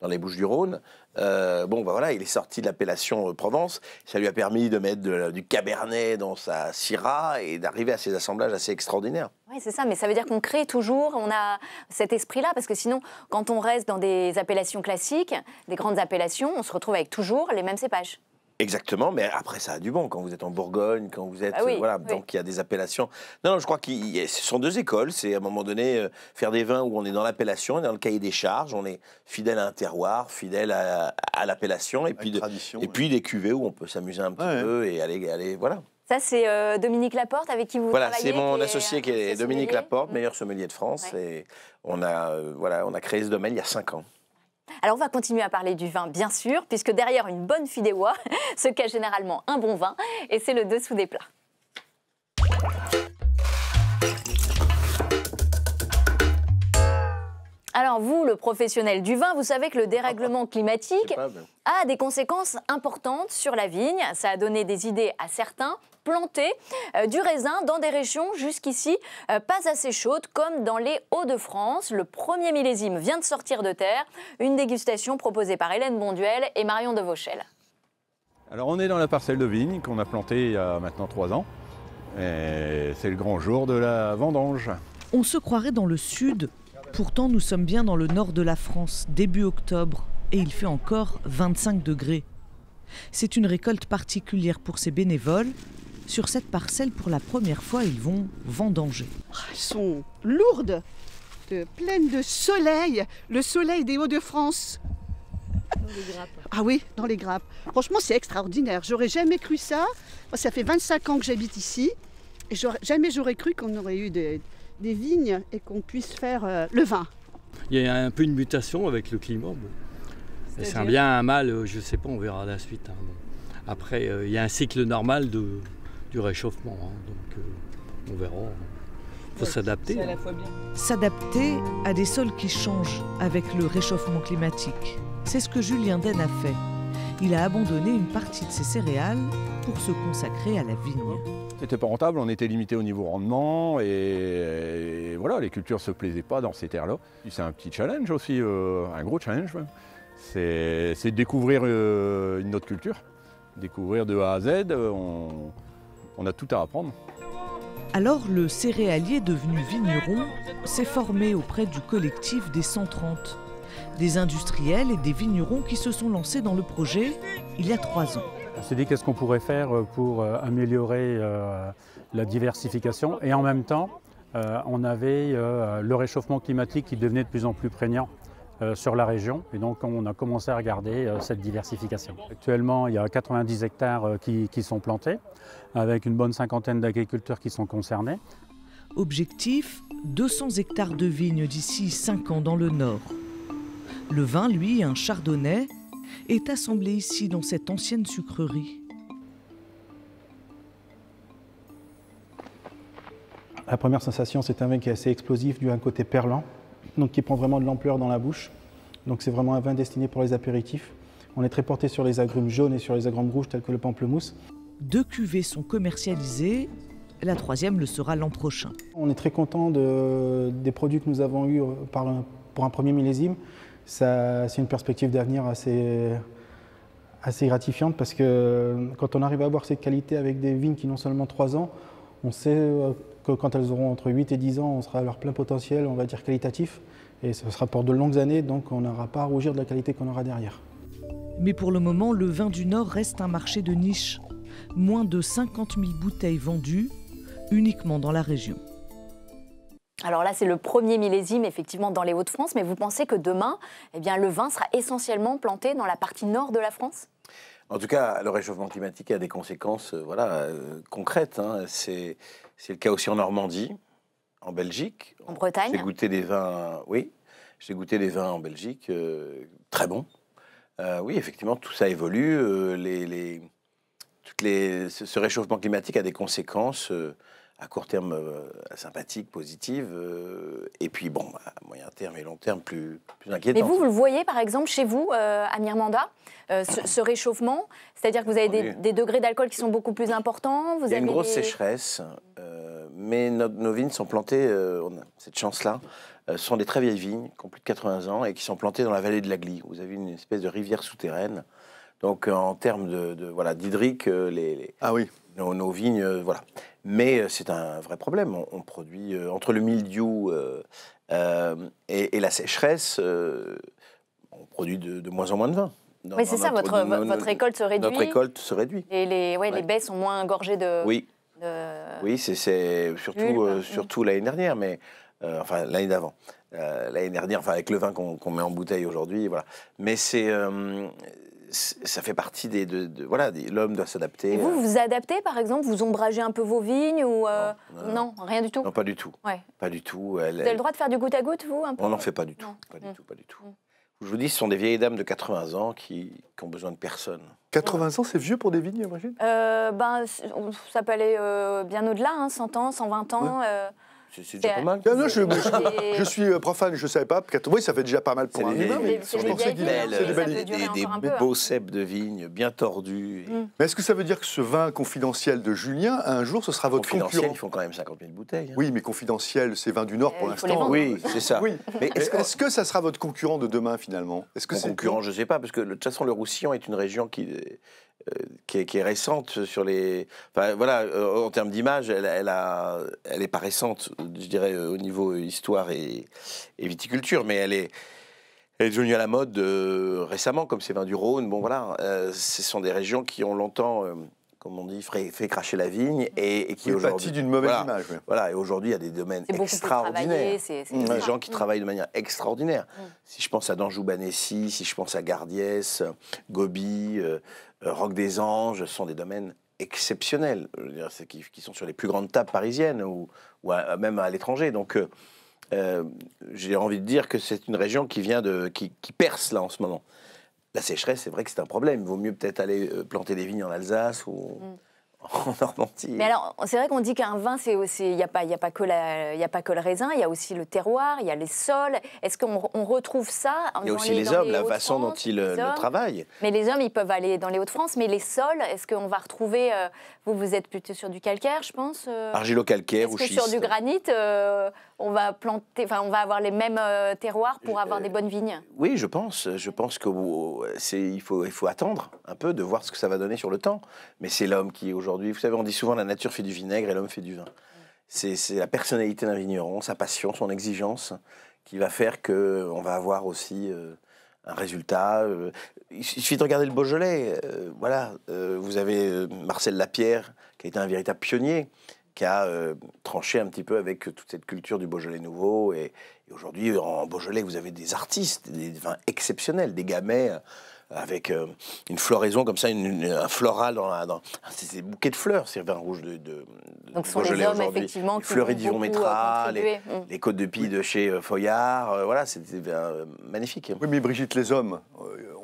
dans les Bouches-du-Rhône, euh, bon, ben voilà, il est sorti de l'appellation Provence. Ça lui a permis de mettre du Cabernet dans sa Syrah et d'arriver à ces assemblages assez extraordinaires. Oui, c'est ça, mais ça veut dire qu'on crée toujours, on a cet esprit-là, parce que sinon, quand on reste dans des appellations classiques, des grandes appellations, on se retrouve avec toujours les mêmes cépages. Exactement, mais après ça a du bon quand vous êtes en Bourgogne, quand vous êtes ah voilà, donc il y a des appellations. Non, non je crois que ce sont deux écoles. C'est à un moment donné euh, faire des vins où on est dans l'appellation, dans le cahier des charges, on est fidèle à un terroir, fidèle à, l'appellation, et puis de, et puis des cuvées où on peut s'amuser un petit peu et aller, aller voilà. Ça, c'est euh, Dominique Laporte avec qui vous voilà, travaillez. Voilà, c'est mon associé qui est, euh, Dominique Laporte, mm. meilleur sommelier de France. Et on a, voilà, on a créé ce domaine il y a cinq ans. Alors on va continuer à parler du vin, bien sûr, puisque derrière une bonne fideuà [laughs] se cache généralement un bon vin, et c'est le dessous des plats. Alors vous, le professionnel du vin, vous savez que le dérèglement ah, climatique a des conséquences importantes sur la vigne. Ça a donné des idées à certains, planter euh, du raisin dans des régions jusqu'ici euh, pas assez chaudes, comme dans les Hauts-de-France. Le premier millésime vient de sortir de terre. Une dégustation proposée par Hélène Bonduel et Marion de Vauchel. Alors on est dans la parcelle de vigne qu'on a plantée il y a maintenant trois ans. c'est le grand jour de la vendange. On se croirait dans le sud. Pourtant, nous sommes bien dans le nord de la France, début octobre, et il fait encore 25 degrés. C'est une récolte particulière pour ces bénévoles sur cette parcelle, pour la première fois, ils vont vendanger. Ah, elles sont lourdes, de, pleines de soleil, le soleil des Hauts-de-France. Dans les grappes. Ah oui, dans les grappes. Franchement, c'est extraordinaire. J'aurais jamais cru ça. Ça fait 25 ans que j'habite ici. Et jamais j'aurais cru qu'on aurait eu des, vignes et qu'on puisse faire euh, le vin. Il y a un peu une mutation avec le climat. C'est un bien, un mal, euh, je ne sais pas, on verra la suite. Hein, Après, euh, il y a un cycle normal de, du réchauffement. Hein, donc euh, on verra. Il faut s'adapter. Hein. s'adapter à des sols qui changent avec le réchauffement climatique. C'est ce que Julien Den a fait. Il a abandonné une partie de ses céréales pour se consacrer à la vigne. C'était pas rentable, on était limité au niveau rendement et, voilà, les cultures se plaisaient pas dans ces terres-là. C'est un petit challenge aussi, euh, un gros challenge même. C'est de découvrir euh, une autre culture, découvrir de A à Z. On, on a tout à apprendre. Alors le céréalier devenu vigneron s'est formé auprès du collectif des 130, des industriels et des vignerons qui se sont lancés dans le projet il y a trois ans. On s'est dit qu'est-ce qu'on pourrait faire euh, pour euh, améliorer euh, la diversification et en même temps on avait le réchauffement climatique qui devenait de plus en plus prégnant. sur la région. Et donc, on a commencé à regarder cette diversification. Actuellement, il y a 90 hectares qui, sont plantés avec une bonne cinquantaine d'agriculteurs qui sont concernés. Objectif 200 hectares de vignes d'ici 5 ans dans le Nord. Le vin, lui, un chardonnay, est assemblé ici dans cette ancienne sucrerie. La première sensation, c'est un vin qui est assez explosif, dû à un côté perlant, donc qui prend vraiment de l'ampleur dans la bouche. Donc c'est vraiment un vin destiné pour les apéritifs. On est très porté sur les agrumes jaunes et sur les agrumes rouges tels que le pamplemousse. Deux cuvées sont commercialisées, la troisième le sera l'an prochain. On est très content des produits que nous avons eus euh, pour un premier millésime. C'est une perspective d'avenir assez, assez gratifiante parce que euh, quand on arrive à avoir cette qualité avec des vignes qui n'ont seulement 3 ans, on sait euh, que quand elles auront entre 8 et 10 ans, on sera à leur plein potentiel, on va dire qualitatif, et ce sera pour de longues années, donc on n'aura pas à rougir de la qualité qu'on aura derrière. Mais pour le moment, le vin du Nord reste un marché de niche moins de 50 000 bouteilles vendues uniquement dans la région. Alors là, c'est le premier millésime, effectivement, dans les Hauts-de-France, mais vous pensez que demain, eh bien, le vin sera essentiellement planté dans la partie nord de la France En tout cas, le réchauffement climatique a des conséquences euh, voilà, euh, concrètes. Hein. C'est le cas aussi en Normandie, en Belgique. En Bretagne J'ai goûté des vins, oui, j'ai goûté des vins en Belgique, euh, très bons. oui, effectivement, tout ça évolue. les, les ce réchauffement climatique a des conséquences euh, à court terme euh, sympathiques, positives, euh, et puis bon, à moyen terme et long terme plus, plus Mais vous, vous le voyez par exemple chez vous, à Mirmanda, ce, réchauffement, c'est-à-dire que vous avez des, degrés d'alcool qui sont beaucoup plus importants. Vous Il y a avez une grosse sécheresse, mais nos vignes sont plantées, on a cette chance-là, ce sont des très vieilles vignes qui ont plus de 80 ans et qui sont plantées dans la vallée de la Glie. Vous avez une espèce de rivière souterraine donc euh, en termes de, voilà d'hydrique, euh, les, ah oui. nos, vignes, euh, voilà. Mais c'est un vrai problème. On, produit entre le mildiou et, la sécheresse, on produit de, moins en moins de vin. mais c'est ça. votre, votre récolte se réduit. Notre récolte se réduit. Et les, les baies sont moins gorgées de. Oui. Oui, c'est surtout, surtout l'année dernière, mais enfin l'année d'avant. l'année dernière, enfin avec le vin qu'on met en bouteille aujourd'hui, voilà. Mais c'est ça fait partie des. voilà, l'homme doit s'adapter. Vous, euh. vous adaptez, par exemple Vous ombragez un peu vos vignes ou euh, non, rien du tout Non, pas du tout. Pas du tout. vous avez le droit de faire du goutte à goutte, vous On n'en fait pas du tout. Mm. Pas du tout, mm. Je vous dis, ce sont des vieilles dames de 80 ans qui, ont besoin de personne. 80 ans, c'est vieux pour des vignes, imagine euh, ben, Ça peut aller bien au-delà, 100 hein, ans, 120 ans. C'est déjà pas mal. [laughs] je, suis euh, profane, je ne savais pas. Oui, ça fait déjà pas mal pour un humain. C'est des, des, beaux cèpes de vigne bien tordus. Mm. Mais est-ce que ça veut dire que ce vin confidentiel de Julien, un jour, ce sera votre concurrent Ils font quand même 50 000 bouteilles. Hein. Oui, mais confidentiel, c'est vin du Nord pour euh, l'instant. Oui, c'est ça. Mais est-ce que ça sera votre concurrent de demain finalement Mon concurrent, je ne sais pas, parce que de toute façon, le Roussillon est une région qui qui est, récente sur les. Enfin, voilà, euh, en termes d'image, elle, elle, a, elle est pas récente, je dirais, euh, au niveau histoire et, viticulture, mais elle est, elle est devenue à la mode euh, récemment, comme ces vins du Rhône. Bon, voilà, ce sont des régions qui ont longtemps comme on dit, fait, cracher la vigne et, et qui aujourd'hui d'une mauvaise image. Voilà, et aujourd'hui il y a des domaines extraordinaires, des gens qui mm. travaillent de manière extraordinaire. Mm. Si je pense à Danjou Banessi, si je pense à Gardiès, Gobi, euh, euh, Roc des Anges, ce sont des domaines exceptionnels, qui, sont sur les plus grandes tables parisiennes ou, même à l'étranger. Donc euh, j'ai envie de dire que c'est une région qui vient de qui perce là en ce moment. La sécheresse, c'est vrai que c'est un problème. vaut mieux peut-être aller euh, planter des vignes en Alsace ou. Mm. [laughs] en Normandie. Mais alors, c'est vrai qu'on dit qu'un vin, il n'y a, pas, a, pas que a pas que le raisin, il y a aussi le terroir, il y a les sols. Est-ce qu'on retrouve ça Il y a aussi les, hommes, la façon dont ils euh, le, travaillent. Mais les hommes, ils peuvent aller dans les Hauts-de-France, mais les sols, est-ce qu'on va retrouver. Euh, vous, vous êtes plutôt sur du calcaire, je pense euh, Argilo-calcaire ou que Sur du granit, euh, on, va planter, on va avoir les mêmes terroirs pour avoir des bonnes vignes Oui, je pense. Je pense qu'il faut, il faut attendre un peu de voir ce que ça va donner sur le temps. Mais c'est l'homme qui, aujourd'hui, aujourd'hui. Vous savez, on dit souvent la nature fait du vinaigre et l'homme fait du vin. C'est la personnalité d'un vigneron, sa passion, son exigence qui va faire que on va avoir aussi euh, un résultat. Euh, il suffit de regarder le Beaujolais. Euh, voilà, vous avez Marcel Lapierre qui a été un véritable pionnier, qui a tranché un petit peu avec toute cette culture du Beaujolais nouveau. Et, et aujourd'hui, en Beaujolais, vous avez des artistes, des vins exceptionnels, des gamets avec euh, une floraison comme ça, une, un floral dans, la, ah, c'est des bouquets de fleurs, ces vins rouges de, de Donc ce sont les hommes effectivement les fleuris d'Yvon Métra, les, côtes de pie de chez euh, Foyard, euh, voilà, c'est des vins magnifiques. Oui, mais Brigitte, les hommes,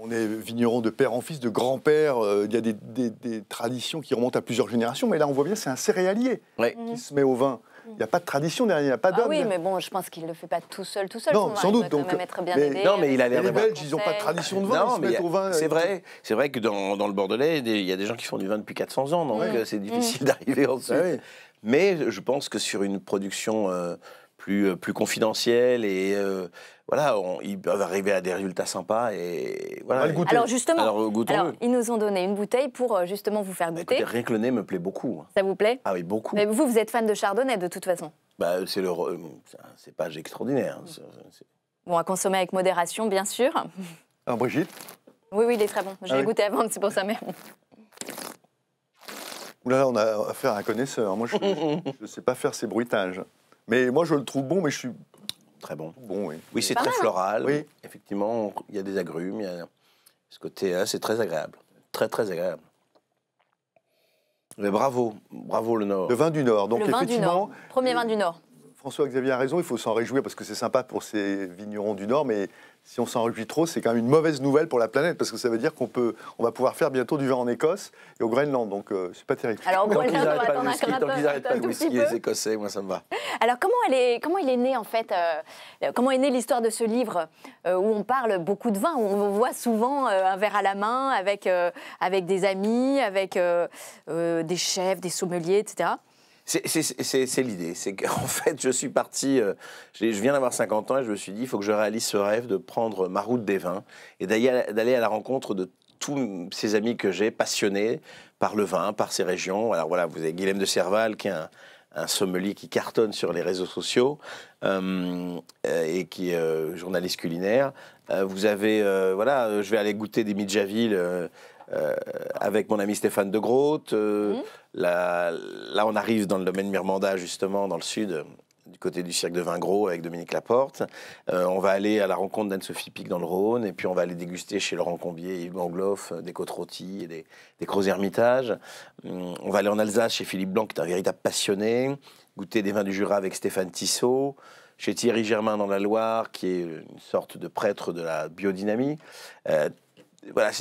on est vigneron de père en fils, de grand-père, il y a des, traditions qui remontent à plusieurs générations, mais là on voit bien c'est un céréalier qui se met au vin. Il n'y a pas de tradition derrière, il n'y a pas ah d'homme. Ah oui, mais bon, je pense qu'il ne le fait pas tout seul, tout seul. Non, sans doute. donc, mais, non, mais il euh, Les Belges, ils n'ont pas de tradition de vin. c'est euh, vrai. C'est vrai que dans, le Bordelais, il y a des gens qui font du vin depuis 400 ans, donc mm. euh, c'est difficile [laughs] d'arriver ensuite. Ah Mais je pense que sur une production plus, plus confidentielle et, voilà, ils peuvent arriver à des résultats sympas et voilà. alors justement, ils nous ont donné une bouteille pour euh, justement vous faire goûter. Écoutez, rien que le nez me plaît beaucoup. Hein. Ça vous plaît Ah oui, beaucoup. Mais vous, vous êtes fan de Chardonnay de toute façon. Bah, c'est le, c'est pas extraordinaire. Hein, bon, à consommer avec modération, bien sûr. Alors ah, Brigitte Oui, oui, il est très bon. Je l'ai ah goûté avant, c'est pour ça, mais... là, on a affaire à un connaisseur. Moi, je ne [laughs] sais pas faire ces bruitages. Mais moi, je le trouve bon, mais je suis très bon. Bon, oui. Oui, c'est très hein. floral. oui. Effectivement, il y a des agrumes, ce côté, là euh, c'est très agréable. Très, très agréable. Mais bravo, bravo le Nord. Le vin du Nord, donc le Vin du Nord. Premier vin du Nord. François-Xavier a raison, il faut s'en réjouir parce que c'est sympa pour ces vignerons du Nord, mais si on s'en réjouit trop, c'est quand même une mauvaise nouvelle pour la planète parce que ça veut dire qu'on peut, on va pouvoir faire bientôt du vin en Écosse et au Groenland. Donc, euh, c'est pas terrible. Alors, tant qu'ils n'arrêtent pas le tant les Écossais, moi, ça me va. Alors, comment, est, comment il est né, en fait euh, Comment est née l'histoire de ce livre euh, où on parle beaucoup de vin, où on voit souvent un verre à la main avec, avec des amis, avec des chefs, des sommeliers, etc. C'est l'idée. C'est qu'en [laughs] fait, je suis parti, euh, je viens d'avoir 50 ans et je me suis dit, il faut que je réalise ce rêve de prendre ma route des vins et d'aller à la rencontre de tous ces amis que j'ai passionnés par le vin, par ces régions. Alors voilà, vous avez Guilhem de Serval qui est un, sommelier qui cartonne sur les réseaux sociaux euh, euh, et qui est journaliste culinaire. vous avez, voilà, je vais aller goûter des Midjaville euh, avec mon ami Stéphane de Groot. Euh, mhm. là, on arrive dans le domaine Mirmanda, justement, dans le sud, euh, du côté du cirque de Vingros avec Dominique Laporte. on va aller à la rencontre d'Anne-Sophie Pic dans le Rhône, et puis on va aller déguster chez Laurent Combier et Yves Mangloff, des côtes rôties et des, des gros hum, on va aller en Alsace chez Philippe Blanc, qui est un véritable passionné, goûter des vins du Jura avec Stéphane Tissot. Chez Thierry Germain dans la Loire, qui est une sorte de prêtre de la biodynamie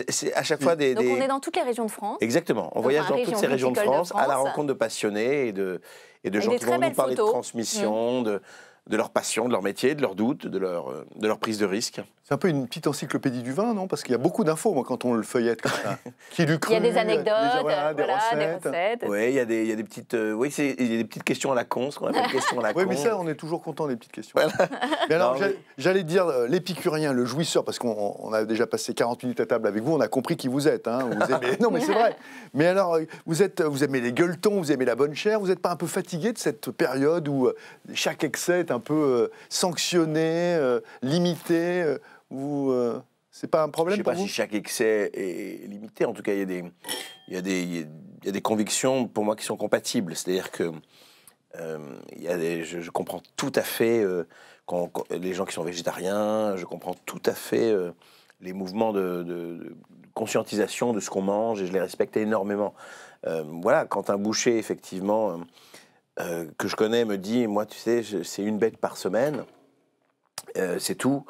c'est à chaque fois mm. des. Donc on est dans toutes les régions de France. Exactement, on voyage dans toutes ces régions de France, à la rencontre de passionnés et de, gens qui vont nous parler de transmission, mm. de, de leur passion, de leur métier, de leurs doutes, de leur, euh, de leur prise de risque. C'est un peu une petite encyclopédie du vin, non Parce qu'il y a beaucoup d'infos, moi, quand on le feuillette comme [laughs] Qui lui il y a des euh, anecdotes, des, voilà, des recettes. Oui, il y a des, petites, euh, oui, il des petites questions à la con, ce qu'on appelle [laughs] questions à la con. Oui, mais ça, on est toujours content des petites questions. [laughs] Mais alors, j'allais dire euh, l'épicurien, le jouisseur, parce qu'on a déjà passé 40 minutes à table avec vous, on a compris qui vous êtes. Hein. non, mais c'est vrai. Mais alors, vous, êtes, vous aimez les gueuletons, vous aimez la bonne chair, vous n'êtes pas un peu fatigué de cette période où chaque excès est un peu sanctionné, limité vous, euh, c'est pas un problème Je sais pas si chaque excès est limité. En tout cas, il y, a des, il, y a des, il y a des convictions pour moi qui sont compatibles. C'est-à-dire que euh, il je, comprends tout à fait euh, les gens qui sont végétariens, je comprends tout à fait les mouvements de, de, conscientisation de ce qu'on mange et je les respecte énormément. voilà, quand un boucher, effectivement, que je connais, me dit Moi, tu sais, c'est une bête par semaine, c'est tout.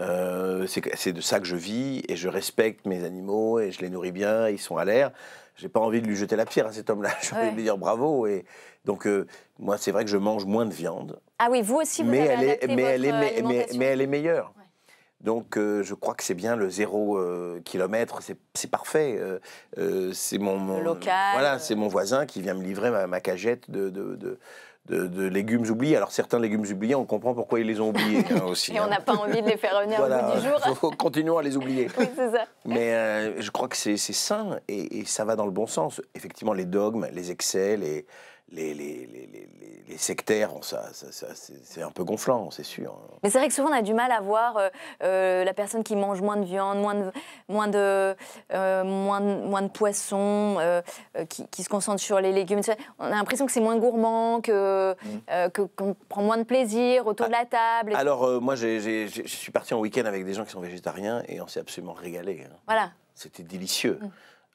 Euh, c'est de ça que je vis et je respecte mes animaux et je les nourris bien, ils sont à l'air. J'ai pas envie de lui jeter la pierre à cet homme-là. [laughs] je envie lui dire bravo. Et donc, euh, moi, c'est vrai que je mange moins de viande. Ah oui, vous aussi, vous mais elle est, mais, elle est, mais, elle est meilleure. Donc, euh, je crois que c'est bien le zéro kilomètre, c'est parfait. c'est mon, Voilà, c'est mon voisin qui vient me livrer ma, cagette de de, légumes oubliés. Alors certains légumes oubliés, on comprend pourquoi ils les ont oubliés hein, [laughs] aussi. Et on hein. n'a pas envie de les faire revenir au bout du jour. [laughs] continuons à les oublier. Mais euh, je crois que c'est sain et, et, ça va dans le bon sens. Effectivement, les dogmes, les excès, les, les, sectaires, ça, ça, c'est un peu gonflant, c'est sûr. Hein. Mais c'est vrai que souvent on a du mal à voir euh, euh, la personne qui mange moins de viande, moins de, moins de, euh, poisson, qui, se concentre sur les légumes. On a l'impression que c'est moins gourmand, que mmh. qu'on prend moins de plaisir autour ah, de la table. Alors moi, je suis parti en week-end avec des gens qui sont végétariens et on s'est absolument régalé. Hein. Voilà. C'était délicieux. Mmh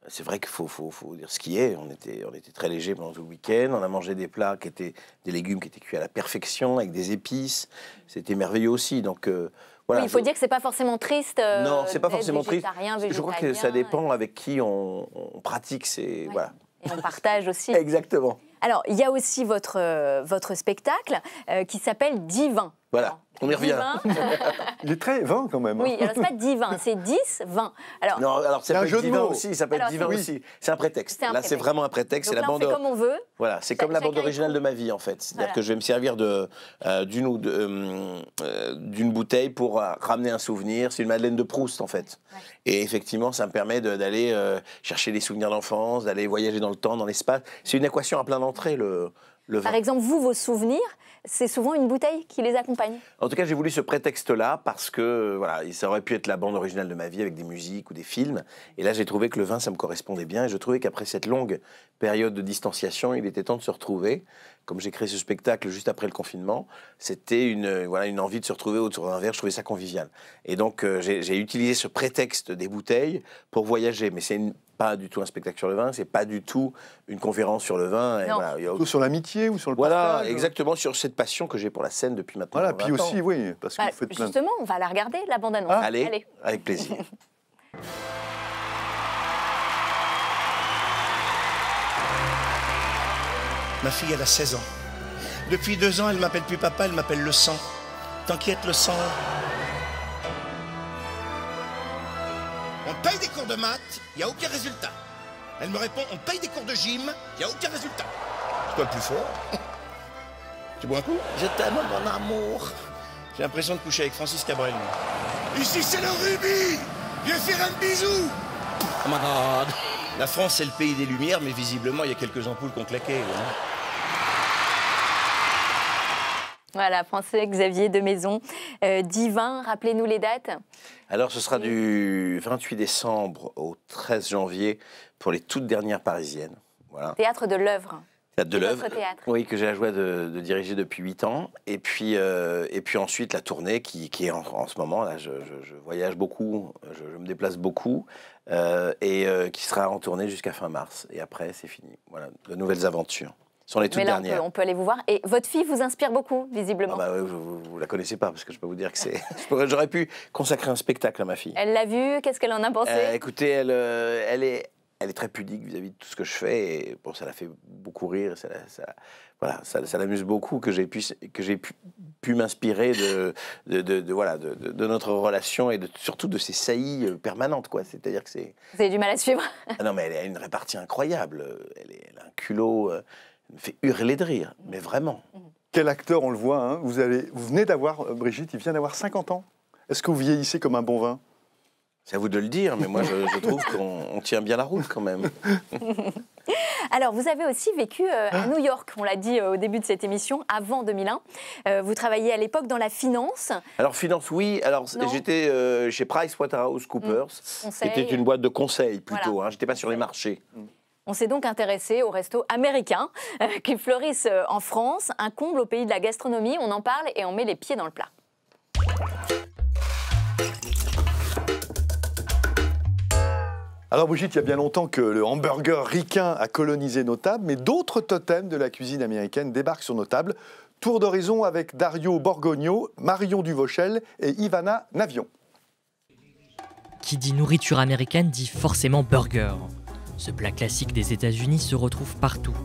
c'est vrai qu'il faut, dire ce qui est. On était, on était très léger pendant tout le week-end. On a mangé des plats qui étaient des légumes qui étaient cuits à la perfection avec des épices. C'était merveilleux aussi. Donc euh, voilà. il faut dire que c'est pas forcément triste. non euh, non, c'est pas forcément triste. Je crois que ça dépend avec qui on, pratique C'est Et on partage aussi. [laughs] Exactement. Alors il y a aussi votre euh, spectacle qui s'appelle Divin. Voilà. On y revient. [laughs] il est très 20 quand même. Hein. Oui, alors c'est pas divin, c'est 10, 20. Alors, non, alors c'est un jeu divin aussi, ça peut être divin aussi. C'est un prétexte. là, c'est vraiment un prétexte. C'est la bande. comme on veut. Voilà, c'est comme la bande originale de ma vie en fait. C'est-à-dire que je vais me servir de euh, d'une euh, euh, d'une bouteille pour ramener un souvenir. C'est une Madeleine de Proust en fait. Et effectivement, ça me permet d'aller chercher les souvenirs d'enfance, d'aller voyager dans le temps, dans l'espace. C'est une équation à plein d'entrées le, le. Vin. Par exemple, vous, vos souvenirs, c'est souvent une bouteille qui les accompagne. En tout cas, j'ai voulu ce prétexte-là parce que euh, voilà, ça aurait pu être la bande originale de ma vie avec des musiques ou des films. Et là, j'ai trouvé que le vin, ça me correspondait bien. Et je trouvais qu'après cette longue période de distanciation, il était temps de se retrouver. Comme j'ai créé ce spectacle juste après le confinement, c'était une, euh, voilà, une envie de se retrouver autour d'un verre. Je trouvais ça convivial. Et donc, euh, j'ai utilisé ce prétexte des bouteilles pour voyager. Mais c'est une du tout un spectacle sur le vin, c'est pas du tout une conférence sur le vin. Et Tout sur l'amitié ou sur le Voilà, euh. exactement sur cette passion que j'ai pour la scène depuis maintenant. Voilà, puis aussi, oui, parce bah, Justement, plein on va la regarder, la bande-annonce. Ah, allez, avec plaisir. [laughs] Ma fille, elle a 16 ans. Depuis deux ans, elle m'appelle plus papa, elle m'appelle le sang. T'inquiète, le sang. On paye des cours de maths, il n'y a aucun résultat. Elle me répond, on paye des cours de gym, il n'y a aucun résultat. C'est toi le plus fort. [laughs] tu bois un coup J'ai tellement mon amour. J'ai l'impression de coucher avec Francis Cabrel. Ici, c'est le rubis Viens faire un bisou Oh my God La France, c'est le pays des lumières, mais visiblement, il y a quelques ampoules qui ont claqué. Hein. Voilà, français Xavier de Maison. Euh, divin, rappelez-nous les dates. Alors, ce sera du 28 décembre au 13 janvier pour les toutes dernières parisiennes. Théâtre de l'œuvre. Théâtre de l'œuvre. Oui, que j'ai la joie de, diriger depuis 8 ans. Et puis, euh, et puis ensuite, la tournée qui, est en, ce moment, là, je, voyage beaucoup, je, me déplace beaucoup, euh, et qui sera en tournée jusqu'à fin mars. Et après, c'est fini. Voilà, de nouvelles aventures. Sur les toutes Mais dernières. On peut, aller vous voir. Et votre fille vous inspire beaucoup, visiblement. Ah bah vous, ne la connaissez pas, parce que je peux vous dire que c'est. [laughs] J'aurais pu consacrer un spectacle à ma fille. Elle l'a vue qu'est-ce qu'elle en a pensé euh, Écoutez, elle, euh, elle est elle est très pudique vis-à-vis de tout ce que je fais. bon, ça la fait beaucoup rire. Ça, voilà, ça, l'amuse beaucoup que j'ai pu, pu, m'inspirer de, de, voilà, de, notre relation et de, surtout de ses saillies euh, permanentes, C'est-à-dire que c'est. Vous avez du mal à suivre. Ah non, mais elle a une répartie incroyable. Elle, est, elle a un culot fait hurler de rire, mais vraiment. Quel acteur, on le voit. Hein, vous, avez, vous venez d'avoir, euh, Brigitte, il vient d'avoir 50 ans. Est-ce que vous vieillissez comme un bon vin c'est à vous de le dire, mais moi je, trouve qu'on tient bien la route quand même. [laughs] Alors, vous avez aussi vécu euh, à New York, on l'a dit euh, au début de cette émission, avant 2001. vous travailliez à l'époque dans la finance. Alors, finance, oui. Alors, j'étais chez PricewaterhouseCoopers, waterhouse mmh. Mmh. était une boîte de conseil plutôt. Hein. Je n'étais pas sur les marchés. Mmh. On s'est donc intéressé aux restos américains euh, qui fleurissent euh, en France, un comble au pays de la gastronomie. On en parle et on met les pieds dans le plat. Alors Brigitte, il y a bien longtemps que le hamburger ricain a colonisé nos tables, mais d'autres totems de la cuisine américaine débarquent sur nos tables. Tour d'horizon avec Dario Borgogno, Marion Duvauchel et Ivana Navion. Qui dit nourriture américaine dit forcément burger. Ce plat classique des États-Unis se retrouve partout.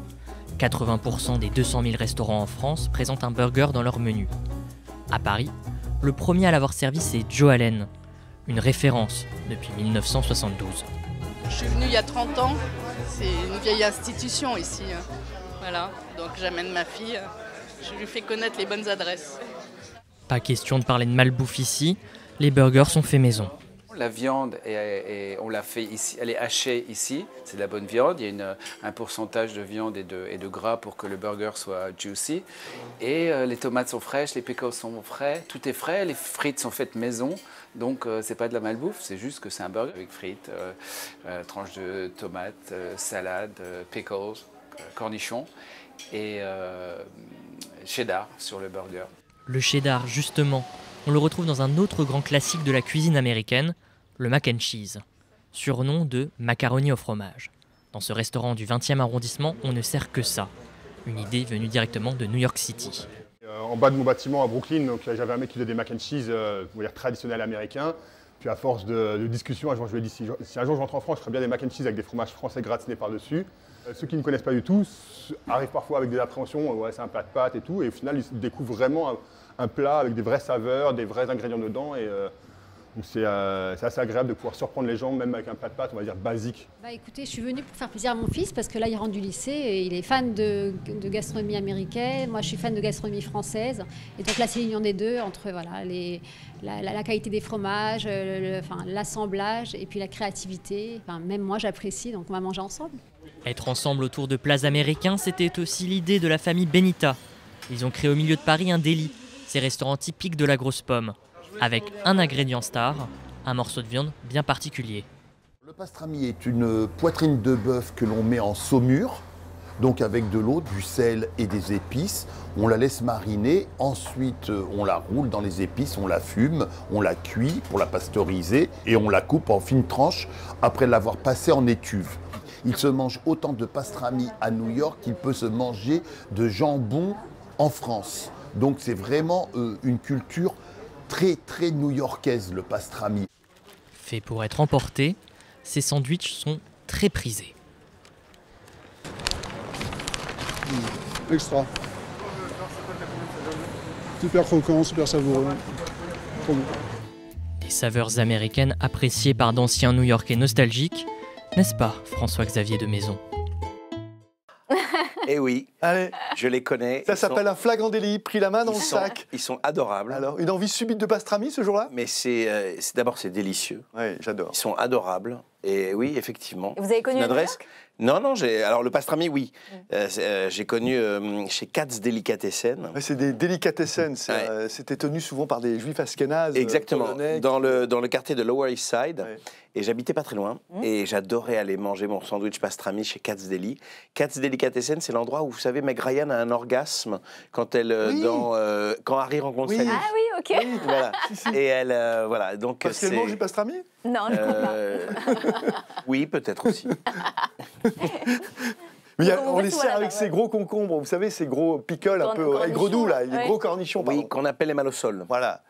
80% des 200 000 restaurants en France présentent un burger dans leur menu. À Paris, le premier à l'avoir servi, c'est Joe Allen, une référence depuis 1972. Je suis venu il y a 30 ans, c'est une vieille institution ici. Hein. Voilà, donc j'amène ma fille, je lui fais connaître les bonnes adresses. Pas question de parler de malbouffe ici, les burgers sont faits maison. La viande, on l'a fait ici, elle est hachée ici. C'est de la bonne viande. Il y a un pourcentage de viande et de, gras pour que le burger soit juicy. Et euh, les tomates sont fraîches, les pickles sont frais, tout est frais. Les frites sont faites maison. Donc, ce euh, c'est pas de la malbouffe, c'est juste que c'est un burger avec frites, tranche euh, tranches de tomates, salade, pickles, cornichons et cheddar sur le burger. Le cheddar, justement, on le retrouve dans un autre grand classique de la cuisine américaine, le mac and cheese, surnom de macaroni au fromage. Dans ce restaurant du 20e arrondissement, on ne sert que ça. Une idée venue directement de New York City. Euh, en bas de mon bâtiment à Brooklyn, j'avais un mec qui faisait des mac and cheese euh, traditionnels américains. Puis à force de, discussion, un jour je lui ai dit si, un jour je rentre en France, je ferai bien des mac and cheese avec des fromages français gratinés par-dessus. Euh, ceux qui ne connaissent pas du tout arrivent parfois avec des appréhensions, ouais, c'est un plat de pâtes et tout, et au final ils découvrent vraiment un, plat avec des vraies saveurs, des vrais ingrédients dedans. Et, euh, c'est assez agréable de pouvoir surprendre les gens, même avec un plat de pâtes, on va dire basique. Bah, écoutez, je suis venue pour faire plaisir à mon fils parce que là, il rentre du lycée et il est fan de, gastronomie américaine. Moi, je suis fan de gastronomie française. Et donc là, c'est l'union des deux entre voilà, la, qualité des fromages, euh, l'assemblage et puis la créativité. Enfin, même moi, j'apprécie, donc on va manger ensemble. Être ensemble autour de plats américains, c'était aussi l'idée de la famille Benita. Ils ont créé au milieu de Paris un délit, ces restaurants typiques de la grosse pomme avec un ingrédient star, un morceau de viande bien particulier. Le pastrami est une poitrine de bœuf que l'on met en saumure, donc avec de l'eau, du sel et des épices. On la laisse mariner, ensuite euh, on la roule dans les épices, on la fume, on la cuit pour la pasteuriser et on la coupe en fines tranches après l'avoir passée en étuve. Il se mange autant de pastrami à New York qu'il peut se manger de jambon en France. Donc c'est vraiment euh, une culture très très new-yorkaise, le pastrami. Fait pour être emporté, ces sandwichs sont très prisés. Mmh. extra. Super croquant, super savoureux. Des saveurs américaines appréciées par d'anciens New-Yorkais nostalgiques, n'est-ce pas, François-Xavier de Maison eh oui. Allez. Ah Je les connais. Ça s'appelle un flagrant délit, pris la main dans le sac. Ils sont adorables. Alors, une envie subite de pastrami ce jour-là Mais euh, c'est d'abord, c'est délicieux. Oui, j'adore. Ils sont adorables. Et oui, effectivement. vous avez connu une adresse Non, non, j'ai. Alors, le pastrami, oui. Mm. Euh, euh, j'ai connu chez Katz Delicatessen. Ouais, c'est des Delicatessen. C'était tenu souvent par des juifs askenazes. Exactement. dans, le, quartier de Lower East Side. Et j'habitais pas très loin. Mmh. Et j'adorais aller manger mon sandwich pastrami chez Katz Deli. Katz Katessen, c'est l'endroit où, vous savez, Meg Ryan a un orgasme quand elle, euh, dans, euh, quand Harry rencontre oui. Sally. Ah oui, ok. [laughs] Et elle, euh, voilà. Donc, Parce qu'elle mange du pastrami Non, pas. Oui, peut-être aussi. [laughs] on les sert avec ces gros concombres, vous savez, ces gros pickles un peu, gros doux là, les gros cornichons. Oui, qu'on appelle les mal au sol. Voilà.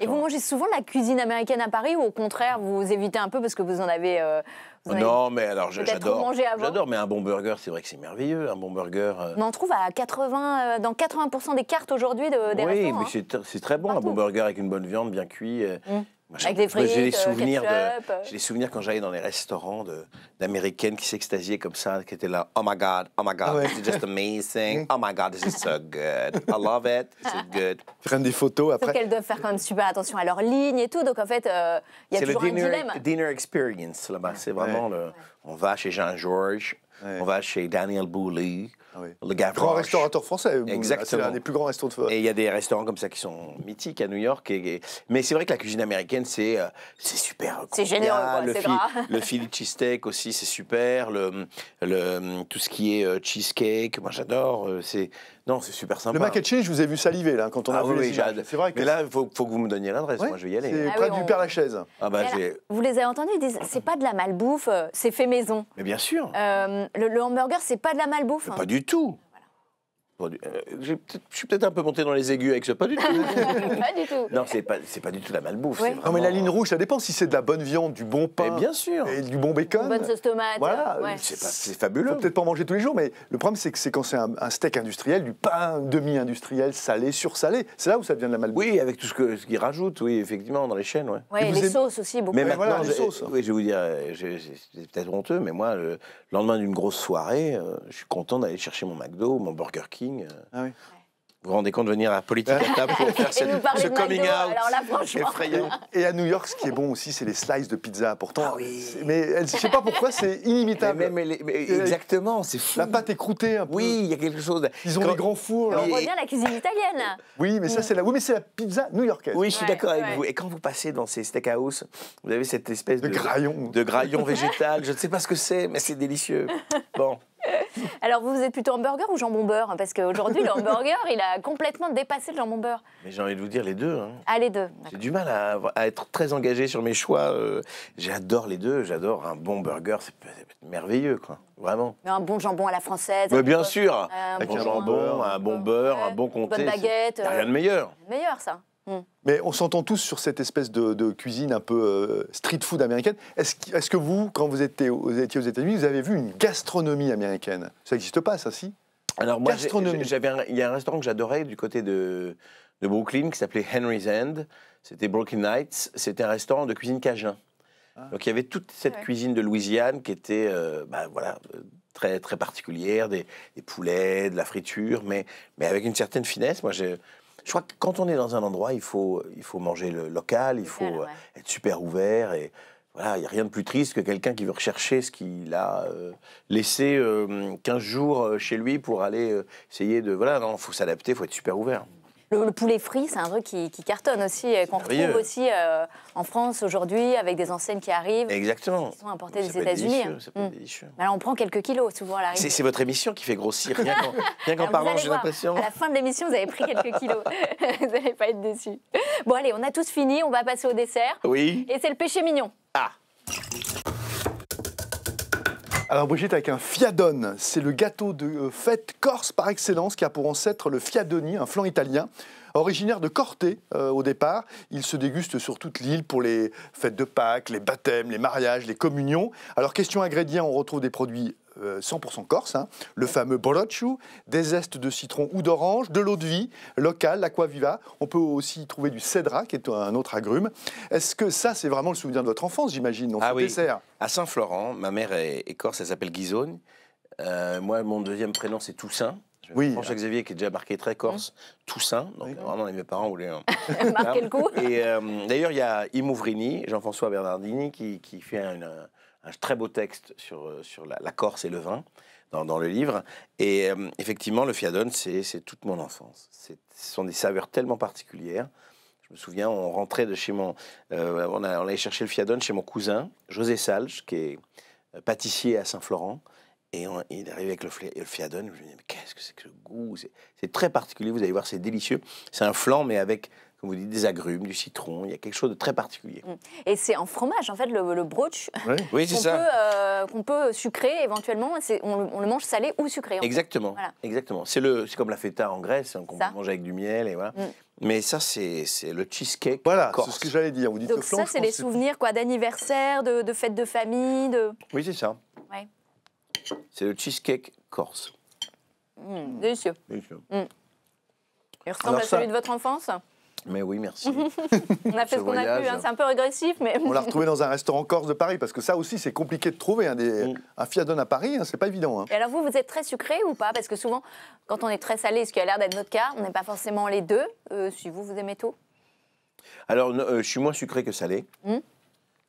Et vous mangez souvent la cuisine américaine à Paris ou au contraire, vous évitez un peu parce que vous en avez. Euh, non, mais alors j'adore. J'adore, mais un bon burger, c'est vrai que c'est merveilleux, un bon burger. Euh. Mais trouve à 80, euh, dans 80% des cartes aujourd'hui de, des oui, restaurants. Oui, mais hein. c'est très bon, un bon burger avec une bonne viande bien cuite euh. mmh. Avec des frites, j'ai euh, des souvenirs de, euh. j'ai des souvenirs quand j'allais dans les restaurants d'américaines qui s'extasiaient comme ça, qui étaient là, oh my god, oh my god, ah It's just amazing, [laughs] oh my god, this is so good, I love it, it's so good. [laughs] Prennent des photos après. qu'elles doivent faire quand même super attention à leur ligne et tout, donc en fait, euh, il y a toujours un dilemme. C'est dinner experience là-bas, c'est vraiment le, on va chez Jean Georges, on va chez Daniel Bouli. Ah le Grand restaurateur français. Euh, Exactement. C'est l'un des plus grands restaurants de Et il y a des restaurants comme ça qui sont mythiques à New York. Et, Mais c'est vrai que la cuisine américaine, c'est euh, c'est super. C'est génial le, fi... le cheesesteak aussi, c'est super. Le, le, tout ce qui est euh, cheesecake, moi j'adore. C'est non, c'est super sympa. Le Mac je vous ai vu saliver là quand on a ah vu oui, les C'est vrai Mais là, il faut, que vous me donniez l'adresse. Moi, je vais y aller. C'est ah près du Père Lachaise. Ah bah, vous les avez entendus Ils disent c'est pas de la malbouffe, euh, c'est fait maison. Mais bien sûr. Euh, le, hamburger, c'est pas de la malbouffe. Hein. Pas du tout. Euh, je suis peut-être un peu monté dans les aigus avec ce, pas du tout. pas du tout. Non, c'est pas, pas du tout la malbouffe. Non, mais la ligne rouge, ça dépend si c'est de la bonne viande, du bon pain. Et bien sûr. Et du bon bacon. bonne sauce tomate. Voilà, euh, c'est fabuleux. Peut-être pas en manger tous les jours, mais le problème, c'est que c'est quand c'est un, steak industriel, du pain demi-industriel, salé, sursalé. C'est là où ça devient de la malbouffe. Oui, avec tout ce qu'ils ce rajoutent, oui, effectivement, dans les chaînes. Oui, les sauces aussi, beaucoup. Mais maintenant, voilà, les sauces. Oui, je vais vous dire, euh, c'est peut-être honteux, mais moi, le lendemain d'une grosse soirée, je suis content d'aller chercher mon McDo, mon Burger King euh, ah vous vous rendez compte de venir à Politique à table pour [laughs] faire ce coming out alors effrayant. Et à New York, ce qui est bon aussi, c'est les slices de pizza. Pourtant, ah mais je ne sais pas pourquoi, c'est inimitable. Euh, exactement, c'est fou. La pâte est croûtée un peu. Oui, il y a quelque chose. Ils ont des grands fours. On revient à la cuisine italienne. Oui, mais ça, c'est la... Oui, mais c'est la pizza new-yorkaise. Oui, je suis d'accord avec vous. Et quand vous passez dans ces steakhouse, vous avez cette espèce de, de graillon, de graillon végétal. Je ne sais pas ce que c'est, mais c'est délicieux. [laughs] Bon. [laughs] Alors, vous, êtes plutôt hamburger ou jambon beurre hein, Parce qu'aujourd'hui, le hamburger, il a complètement dépassé le jambon beurre. Mais j'ai envie de vous dire les deux. Hein. Ah, les deux. J'ai du mal à, être très engagé sur mes choix. Euh. j'adore les deux. J'adore un bon burger. C'est merveilleux, quoi. Vraiment. un bon jambon à la française. Mais bien sûr. Un bon jambon, un bon beurre, un bon comté. Euh, une bonne baguette. Euh, rien de meilleur. Meilleur, ça. Hmm. Mais on s'entend tous sur cette espèce de, cuisine un peu euh, street food américaine. Est-ce que, vous, quand vous étiez, aux États-Unis, vous avez vu une gastronomie américaine Ça n'existe pas, ça, si Alors moi, il y a un restaurant que j'adorais du côté de, de Brooklyn qui s'appelait Henry's End. C'était Brooklyn Nights. C'était un restaurant de cuisine cajun. Ah. Donc il y avait toute cette cuisine de Louisiane qui était, euh, bah, voilà très très particulière, des, poulets, de la friture, mais, mais avec une certaine finesse. Moi, j'ai... Je crois que quand on est dans un endroit, il faut, il faut manger le local, il faut euh, être super ouvert et voilà, il n'y a rien de plus triste que quelqu'un qui veut rechercher ce qu'il a euh, laissé 15 euh, jours chez lui pour aller essayer de... Voilà, non, il faut s'adapter, il faut être super ouvert. Le, poulet frit, c'est un truc qui, cartonne aussi, euh, qu'on retrouve aussi euh, en France aujourd'hui, avec des enseignes qui arrivent. Exactement. Qui sont importées des États-Unis. Alors hein. mm. on prend quelques kilos souvent à l'arrivée. C'est votre émission qui fait grossir, rien qu'en [laughs] parlant, j'ai l'impression. À la fin de l'émission, vous avez pris quelques kilos. [laughs] [laughs] vous n'allez pas être déçus. Bon, allez, on a tous fini, on va passer au dessert. Oui. Et c'est le péché mignon. Ah alors Brigitte, avec un fiadone, c'est le gâteau de euh, fête corse par excellence qui a pour ancêtre le fiadoni, un flan italien originaire de Corté euh, au départ. Il se déguste sur toute l'île pour les fêtes de Pâques, les baptêmes, les mariages, les communions. Alors, question ingrédients, on retrouve des produits 100% euh, corse, hein. le fameux borocciu, des zestes de citron ou d'orange, de l'eau de vie locale, l'aquaviva. On peut aussi trouver du cédra, qui est un autre agrume. Est-ce que ça, c'est vraiment le souvenir de votre enfance, j'imagine, dans ah ce dessert À Saint-Florent, ma mère est, corse, elle s'appelle Guizone. Euh, moi, mon deuxième prénom, c'est Toussaint oui, François ah. Xavier qui est déjà marqué très corse, mmh. Toussaint, donc vraiment mes parents voulaient marquer le coup. Et euh, d'ailleurs il y a Imouvrini, Jean-François Bernardini qui, fait un très beau texte sur, euh, la, Corse et le vin. Dans, le livre. Et euh, effectivement, le fiadone, c'est toute mon enfance. Ce sont des saveurs tellement particulières. Je me souviens, on rentrait de chez mon... on, allait chercher le fiadone chez mon cousin, José Salge, qui est pâtissier à Saint-Florent. Et il est arrivé avec le, le fiadone. Je me dis, mais qu'est-ce que c'est que ce goût C'est très particulier, vous allez voir, c'est délicieux. C'est un flan, mais avec comme vous dites, des agrumes, du citron, il y a quelque chose de très particulier. Mmh. Et c'est en fromage, en fait, le, le brooch oui. [laughs] Euh, qu'on peut, sucrer éventuellement, on, on, le mange salé ou sucré. Exactement, exactement. C'est comme la feta en Grèce, hein, qu'on mange avec du miel et voilà. Mmh. Mais ça, c'est le cheesecake. Voilà, c'est ce que j'allais dire. Vous dites Donc flan, ça, c'est les souvenirs quoi d'anniversaire, de, de fêtes de famille. De... Oui, c'est ça. C'est le cheesecake corse. Mmh, délicieux. Mmh. Il ressemble à celui de votre enfance mais oui, merci. [laughs] on a [laughs] fait ce, qu'on a pu, hein. c'est un peu régressif. Mais... on l'a [laughs] retrouvé dans un restaurant corse de Paris, parce que ça aussi, c'est compliqué de trouver. Hein, mmh. Un fiadon à Paris, hein, c'est pas évident. Et alors, vous, vous êtes très sucré ou pas Parce que souvent, quand on est très salé, ce qui a l'air d'être notre cas, on n'est pas forcément les deux. Euh, si vous, vous aimez tout Alors, euh, je suis moins sucré que salé.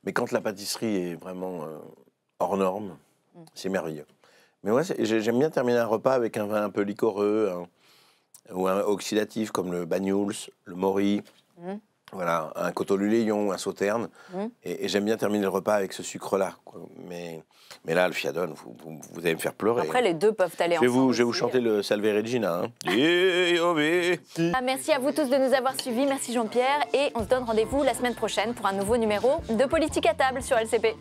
Mais quand la pâtisserie est vraiment euh, hors norme, c'est merveilleux. Mais moi, j'aime bien terminer un repas avec un vin un peu liquoreux ou un oxydatif comme le Banyuls, le Mori, mm. voilà, un Cotoluléon, un Sauterne. Mm. Et, j'aime bien terminer le repas avec ce sucre-là. Mais, là, le Fiadone, vous, allez me faire pleurer. Après, les deux peuvent aller je ensemble. Vous, je vais vous chanter le Salve Regina. Hein. [laughs] Oh, ah, merci à vous tous de nous avoir suivis. Merci Jean-Pierre. Et on se donne rendez-vous la semaine prochaine pour un nouveau numéro de Politique à table sur LCP.